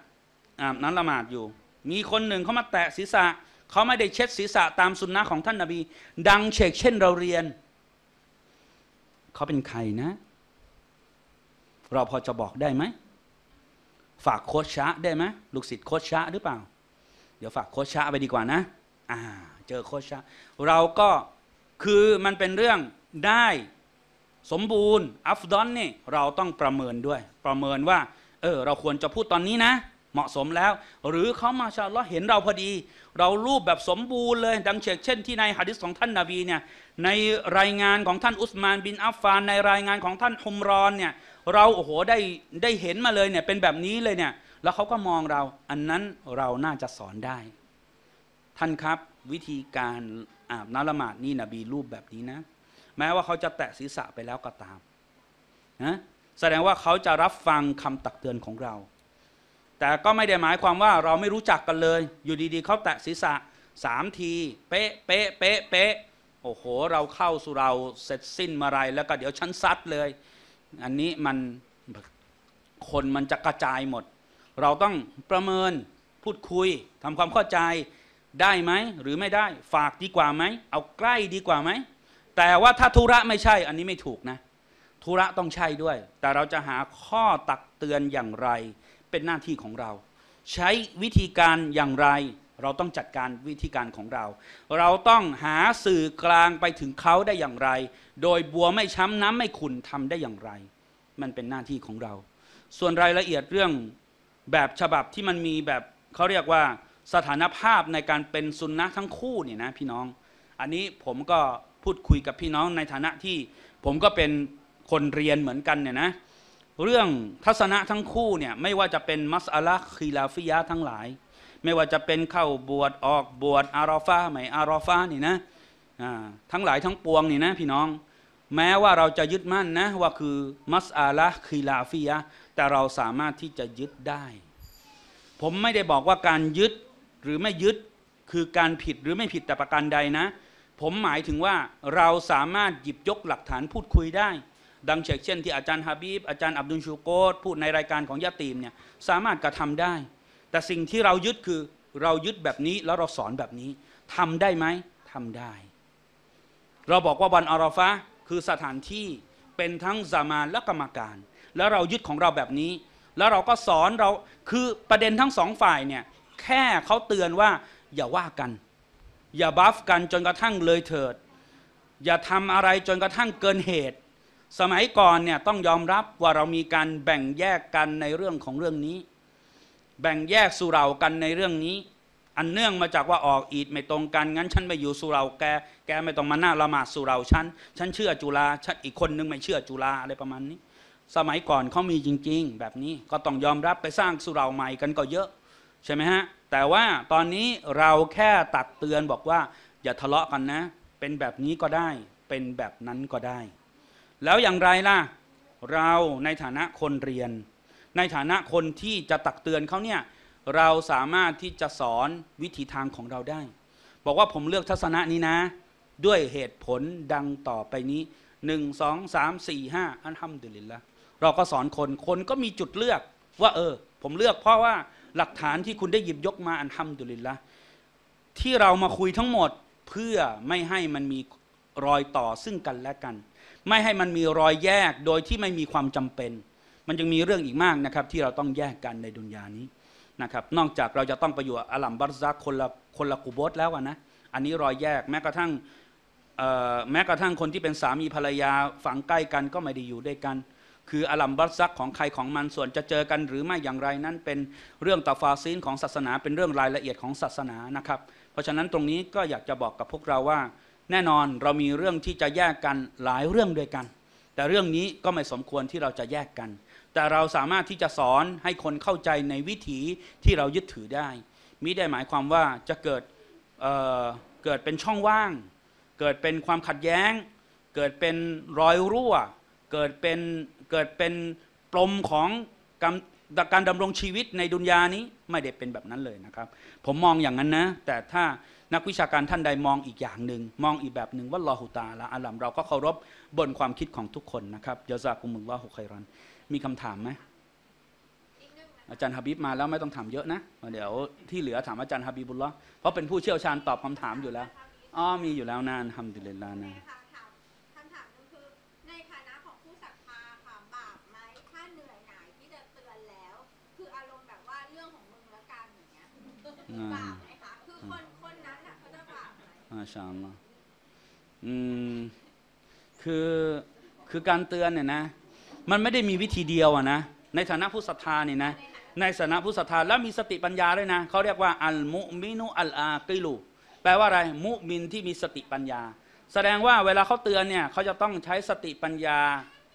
อาบน้ำละหมาดอยู่ มีคนหนึ่งเขามาแตะศีรษะเขาไม่ได้เช็ดศีรษะตามสุนนะของท่านนาบีดังเชกเช่นเราเรียนเขาเป็นใครนะ เราพอจะบอกได้ไหมฝากโคชชะได้ไหมลูกศิษย์โคชชะหรือเปล่า เดี๋ยวฝากโคชชะไปดีกว่านะอ่าเจอโคชะ เราก็คือมันเป็นเรื่องได้สมบูรณ์อัฟดอนเนี่ยเราต้องประเมินด้วย ประเมินว่าเออเราควรจะพูดตอนนี้นะ เหมาะสมแล้ว หรือเขามาชาลอเห็นเราพอดี เรารูปแบบสมบูรณ์เลยดังเชกเช่นที่ในหะดิษของท่านนาบีเนี่ยในรายงานของท่านอุสมาน บินอัฟฟานในรายงานของท่านฮุมรอนเนี่ย เราโอ้โหได้ได้เห็นมาเลยเนี่ยเป็นแบบนี้เลยเนี่ย แล้วเขาก็มองเราอันนั้นเราน่าจะสอนได้ ท่านครับวิธีการอาบน้ำละหมาดนี่นบีรูปแบบนี้นะแม้ว่าเขาจะแตะศีรษะไปแล้วก็ตามนะแสดงว่าเขาจะรับฟังคำตักเตือนของเรา แต่ก็ไม่ได้หมายความว่าเราไม่รู้จักกันเลย อยู่ดีๆ เขาแตะศีรษะสามที เป๊ะ เป๊ะ เป๊ะ เป๊ะ โอ้โห เราเข้าสู่เราเสร็จสิ้นมาไรแล้วก็เดี๋ยวชั้นซัดเลย อันนี้มันคนมันจะกระจายหมด เราต้องประเมิน พูดคุยทำความเข้าใจ ได้ไหมหรือไม่ได้ ฝากดีกว่าไหม เอาใกล้ดีกว่าไหมแต่ว่าถ้าธุระไม่ใช่อันนี้ไม่ถูกนะ ธุระต้องใช่ด้วย แต่เราจะหาข้อตักเตือนอย่างไร เป็นหน้าที่ของเรา ใช้วิธีการอย่างไร เราต้องจัดการวิธีการของเรา เราต้องหาสื่อกลางไปถึงเขาได้อย่างไร โดยบัวไม่ช้ำน้ำไม่ขุนทำได้อย่างไร มันเป็นหน้าที่ของเรา ส่วนรายละเอียดเรื่องแบบฉบับที่มันมีแบบเขาเรียกว่าสถานภาพในการเป็นซุนนะทั้งคู่เนี่ยนะพี่น้องอันนี้ผมก็พูดคุยกับพี่น้องในฐานะที่ผมก็เป็นคนเรียนเหมือนกันเนี่ยนะเรื่องทัศนะทั้งคู่เนี่ยไม่ว่าจะเป็นมัสอาลัคีลาฟิยะทั้งหลาย ไม่ว่าจะเป็นเข้าบวชออกบวชอารอฟาไม่อารอฟานี่นะทั้งหลายทั้งปวงนี่นะพี่น้อง แม้ว่าเราจะยึดมั่นนะว่าคือมัสอาลัคีลาฟิยะแต่เราสามารถที่จะยึดได้ ผมไม่ได้บอกว่าการยึดหรือไม่ยึดคือการผิดหรือไม่ผิดแต่ประการใดนะผมหมายถึงว่าเราสามารถหยิบยกหลักฐานพูดคุยได้ ดังเช่นที่อาจารย์ฮาบีบอาจารย์อับดุลชูโกตพูดในรายการของยาตีมเนี่ยสามารถกระทำได้ แต่สิ่งที่เรายึดคือเรายึดแบบนี้แล้วเราสอนแบบนี้ ทำได้ไหมทำได้ เราบอกว่าวันอาราฟะคือสถานที่เป็นทั้งสามานและกรรมการ แล้วเรายึดของเราแบบนี้ แล้วเราก็สอนเราคือประเด็นทั้งสองฝ่ายเนี่ยแค่เขาเตือนว่าอย่าว่ากันอย่าบัฟกันจนกระทั่งเลยเถิด อย่าทำอะไรจนกระทั่งเกินเหตุ สมัยก่อนเนี่ยต้องยอมรับว่าเรามีการแบ่งแยกกันในเรื่องของเรื่องนี้ แบ่งแยกสุรากันในเรื่องนี้ อันเนื่องมาจากว่าออกอีดไม่ตรงกันงั้นฉันไม่อยู่สุราแก แกไม่ต้องมาหน้าละหมาดสุรา ฉันฉันเชื่อจุฬาฉันอีกคนนึงไม่เชื่อจุฬาอะไรประมาณนี้ สมัยก่อนเขามีจริงๆ แบบนี้ก็ต้องยอมรับไปสร้างสุราใหม่กันก็เยอะใช่ไหมฮะแต่ว่าตอนนี้เราแค่ตักเตือนบอกว่า อย่าทะเลาะกันนะ เป็นแบบนี้ก็ได้ เป็นแบบนั้นก็ได้ แล้วอย่างไรล่ะ เราในฐานะคนเรียน ในฐานะคนที่จะตักเตือนเขาเนี่ยเราสามารถที่จะสอนวิธีทางของเราได้ บอกว่าผมเลือกทัศนะนี้นะ ด้วยเหตุผลดังต่อไปนี้หนึ่งสองสามสี่ห้าอันทำดุลินละเราก็สอนคนคนก็มีจุดเลือกว่าเออ ผมเลือกเพราะว่าหลักฐานที่คุณได้หยิบยกมาอันทำดุลิละที่เรามาคุยทั้งหมดเพื่อไม่ให้มันมีรอยต่อซึ่งกันและกัน ไม่ให้มันมีรอยแยกโดยที่ไม่มีความจำเป็น มันยังมีเรื่องอีกมากนะครับที่เราต้องแยกกันในดุนยานี้นะครับ นอกจากเราจะต้องไปอยู่อัลัมบัตซักคนละคนละกุบบสแล้วนะ อันนี้รอยแยกแม้กระทั่งแม้กระทั่งคนที่เป็นสามีภรรยาฝังใกล้กันก็ไม่ได้อยู่ด้วยกันคืออัลัมบัตซักของใครของมันส่วนจะเจอกัน หรือไม่อย่างไรนั้น เป็นเรื่องตาฟาซีนของศาสนา เป็นเรื่องรายละเอียดของศาสนานะครับเพราะฉะนั้นตรงนี้ก็อยากจะบอกกับพวกเราว่า แน่นอนเรามีเรื่องที่จะแยกกันหลายเรื่องด้วยกัน แต่เรื่องนี้ก็ไม่สมควรที่เราจะแยกกัน แต่เราสามารถที่จะสอนให้คนเข้าใจในวิถีที่เรายึดถือได้มิได้หมายความว่าจะเกิดเเกิดเป็นช่องว่าง เกิดเป็นความขัดแย้ง เกิดเป็นรอยรั่ว เกิดเป็นเกิดเป็นปลมของการดำรงชีวิตในดุนยานี้ไม่ได้เป็นแบบนั้นเลยนะครับ ผมมองอย่างนั้นนะ แต่ถ้านักวิชาการท่านใดมองอีกอย่างหนึ่งมองอีกแบบหนึ่งว่าลอหุตาละอัลลัมเราก็เคารพบนความคิดของทุกคนนะครับยาซากุมุลลอฮุไครันมีคำถามไหมอาจารย์ฮาบิบมาแล้วไม่ต้องถามเยอะนะเดี๋ยวที่เหลือถามอาจารย์ฮาบิบุลละเพราะเป็นผู้เชี่ยวชาญตอบคำถามอยู่แล้วอ๋อมีอยู่แล้วนานทำดิเลลานะาไหมคะคือคนคนนั้นน่ะเขาจะบาปไหมมาชาอัลออืมคือคือการเตือนเนี่ยนะมันไม่ได้มีวิธีเดียวอะนะในฐานะผู้ศรัทธาเนี่ยนะในฐานะผู้ศรัทธาแล้วมีสติปัญญาด้วยนะเขาเรียกว่าอัลมุมินุอัลอากิลูแปลว่าอะไร มุมินที่มีสติปัญญา แสดงว่าเวลาเขาเตือนเนี่ยเขาจะต้องใช้สติปัญญา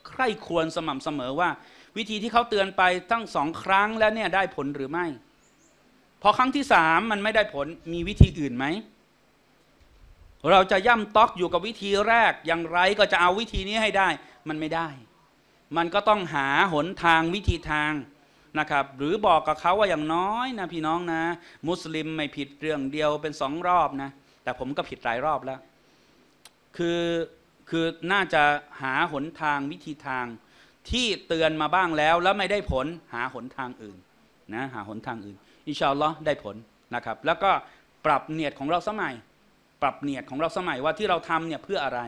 ใคร่ควรสม่ำเสมอว่า วิธีที่เขาเตือนไปตั้งสองครั้ง แล้วเนี่ยได้ผลหรือไม่พอครั้งที่สามมันไม่ได้ผลมีวิธีอื่นไหม เราจะย่ำต๊อกอยู่กับวิธีแรก อย่างไรก็จะเอาวิธีนี้ให้ได้มันไม่ได้ มันก็ต้องหาหนทางวิธีทางนะครับ หรือบอกกับเขาว่าอย่างน้อยนะพี่น้องนะ มุสลิมไม่ผิดเรื่องเดียวเป็นสองรอบนะแต่ผมก็ผิดหลายรอบแล้วคือคือน่าจะหาหนทางวิธีทางที่เตือนมาบ้างแล้ว แล้วไม่ได้ผลหาหนทางอื่นนะหาหนทางอื่นอินชาอัลลอฮ์ได้ผลนะครับ แล้วก็ปรับเนียดของเราสมัยปรับเนียดของเราสมัยว่าที่เราทำเนี่ยเพื่ออะไร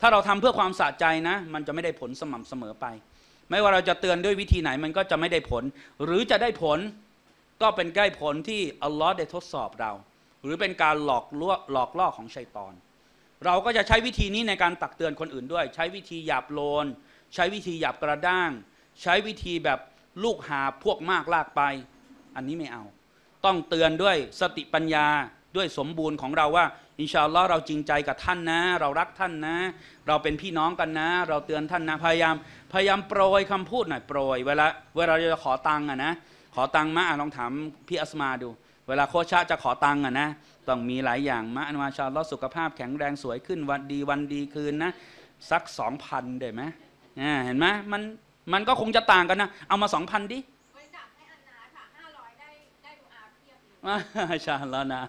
ถ้าเราทำเพื่อความสะใจนะ มันจะไม่ได้ผลสม่ำเสมอไป ไม่ว่าเราจะเตือนด้วยวิธีไหนมันก็จะไม่ได้ผล หรือจะได้ผล ก็เป็นใกล้ผลที่อัลลอฮ์ได้ทดสอบเรา หรือเป็นการหลอกล่อหลอกล่อของชัยตอน เราก็จะใช้วิธีนี้ในการตักเตือนคนอื่นด้วย ใช้วิธีหยาบโลน ใช้วิธีหยาบกระด้าง ใช้วิธีแบบลูกหาพวกมากลากไปอันนี้ไม่เอา ต้องเตือนด้วยสติปัญญาด้วยสมบูรณ์ของเราว่า อินชาอัลลอฮ์เราจริงใจกับท่านนะ เรารักท่านนะ เราเป็นพี่น้องกันนะ เราเตือนท่านนะพยายามพยายามโปรยคำพูดหน่อยโปรย เวลาเวลาจะขอตังค์อ่ะนะขอตังค์มาลองถามพี่อัสมาดู เวลาโคชะจะขอตังค์อ่ะนะต้องมีหลายอย่างมาอันมาชาลอสุขภาพแข็งแรงสวยขึ้นวันดีวันดีคืนนะ สักสองพันได้ไหมเห็นไหมมันมันก็คงจะต่างกันนะ เอามาสองพันดิชาลนะ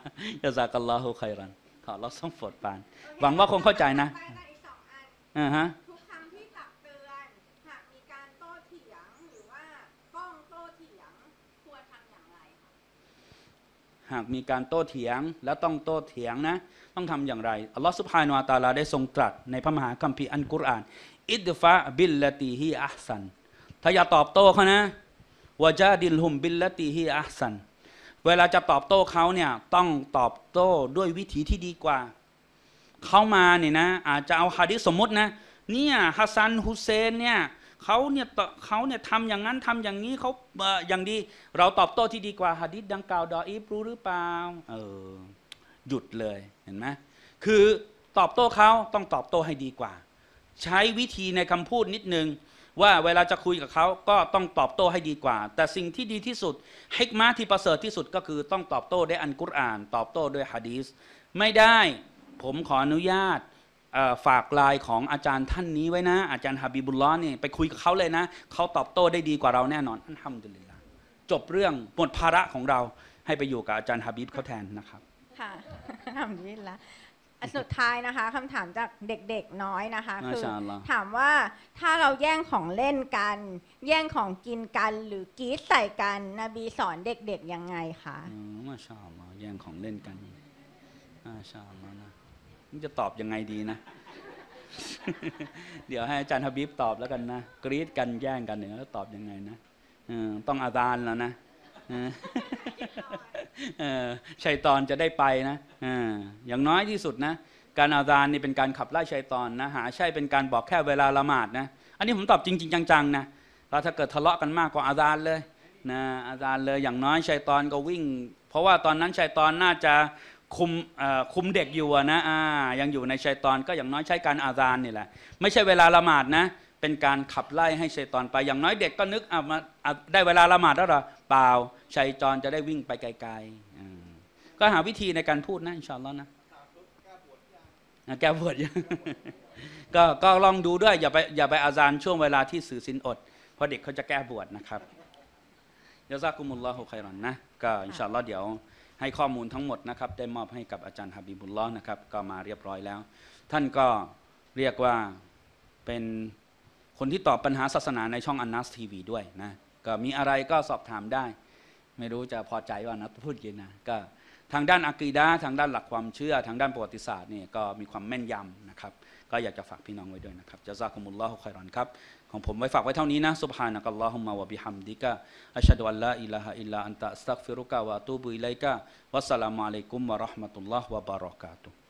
ยาซากัลลอฮุอครันขอเราส่งฝดปาน หวังว่าคงเข้าใจนะอ่าฮะทุกครั้งที่ตักเตือนหากมีการโต้เถียงหรือว่า้องโตเถียงควรทำอย่างไร หากมีการโตเถียงและต้องโต้เถียงนะ ต้องทำอย่างไรอัลลอฮฺสุบาานาตาลา ได้ทรงตรัสในพระมหาคัมภีร์อันกุรอานอิดฟะบิลลตีฮีอัซันถ้าอย่าตอบโต้เขานะวะจาดิลฮุมบิลลตีฮีอัซันเวลาจะตอบโต้เขาเนี่ยต้องตอบโต้ด้วยวิธีที่ดีกว่า เขามาเนี่ยนะ อาจจะเอาฮะดิษสมมตินะ เนี่ยฮัสซันฮุเซนเนี่ยเขาเนี่ยเขาเนี่ยทำอย่างนั้นทำอย่างนี้เขาอย่างดี เราตอบโต้ที่ดีกว่าฮะดิษดังกล่าวดออีฟรู้หรือเปล่าเออหยุดเลยเห็นไหมคือตอบโต้เขาต้องตอบโต้ให้ดีกว่า ใช้วิธีในคำพูดนิดนึงว่าเวลาจะคุยกับเขาก็ต้องตอบโต้ให้ดีกว่า แต่สิ่งที่ดีที่สุดฮิกมาที่ประเสริฐที่สุดก็คือต้องตอบโต้ด้วยอันกุรอาน ตอบโต้ด้วยฮะดีสไม่ได้ผมขออนุญาตฝากลายของอาจารย์ท่านนี้ไว้นะ อาจารย์ฮาบิบุลล้อนี่ไปคุยกับเขาเลยนะ เขาตอบโต้ได้ดีกว่าเราแน่นอนท่านทำดุลิละจบเรื่องหมดภาระของเราให้ไปอยู่กับอาจารย์ฮาบิบเขาแทนนะครับค่ะทำดีละอันสุดท้ายนะคะคำถามจากเด็กๆน้อยนะคะคือถามว่าถ้าเราแย่งของเล่นกัน แย่งของกินกันหรือกรีดใส่กันนบีสอนเด็กๆยังไงคะมาชาลาแย่งของเล่นกันมาชาลานะมึงจะตอบยังไงดีนะ เดี๋ยวให้อาจารย์ฮบิบตอบแล้วกันนะกรีดกันแย่งกันเนี่ยแล้วตอบยังไงนะเออต้องอาจารย์แล้วนะชัยตอนจะได้ไปนะ อย่างน้อยที่สุดนะ การอาจารนี่เป็นการขับไล่ชัยตอนนะ หาใช่เป็นการบอกแค่เวลาละหมาดนะ อันนี้ผมตอบจริง ๆ จัง ๆ นะ เราถ้าเกิดทะเลาะกันมากก็อาจารย์เลยนะอาจารย์เลย อย่างน้อยชัยตอนก็วิ่ง เพราะว่าตอนนั้นชัยตอนน่าจะคุมคุมเด็กอยู่นะอ่า ยังอยู่ในชัยตอนก็อย่างน้อยใช้การอาจารนี่แหละ ไม่ใช่เวลาละหมาดนะเป็นการขับไล่ให้ชัยตอนไป อย่างน้อยเด็กก็นึกเอามาได้เวลาละหมาดแล้วหรอเปล่าชัยจรจะได้วิ่งไปไกลๆ ก็หาวิธีในการพูดนะอินชอนล้อนะแก้ปวดยังก็ลองดูด้วยอย่าไปอย่าไปอาจารย์ช่วงเวลาที่สื่อสินอด เพราะเด็กเขาจะแก้บวชนะครับยะซากุมุลลอฮุไครอนนะก็อินชาอัลลอฮ์เดี๋ยวให้ข้อมูลทั้งหมดนะครับได้มอบให้กับอาจารย์ฮาบิบุลลอฮ์นะครับก็มาเรียบร้อยแล้ว ท่านก็เรียกว่าเป็นคนที่ตอบปัญหาศาสนาในช่องอันนัสทีวีด้วยนะ ก็มีอะไรก็สอบถามได้ ไม่รู้จะพอใจว่านะพูดยังนะก็ทางด้านอากีดาทางด้านหลักความเชื่อ ทางด้านประวัติศาสตร์เนี่ยก็มีความแม่นยำนะครับ ก็อยากจะฝากพี่น้องไว้ด้วยนะครับจะซาคุมุลลอฮุคอยรอนครับของผมไว้ฝากไว้เท่านี้นะสุบฮานะกัลลอฮุมะวะบิฮัมดิกะอัชฮะดุอัลลอฮอิลาฮะอิลลาอันตะสตักฟิรุกะวะตูบุอิลัยกะวะสสลามุอะลัยกุมวะเราะห์มะตุลลอฮ์วะบาระกาตุ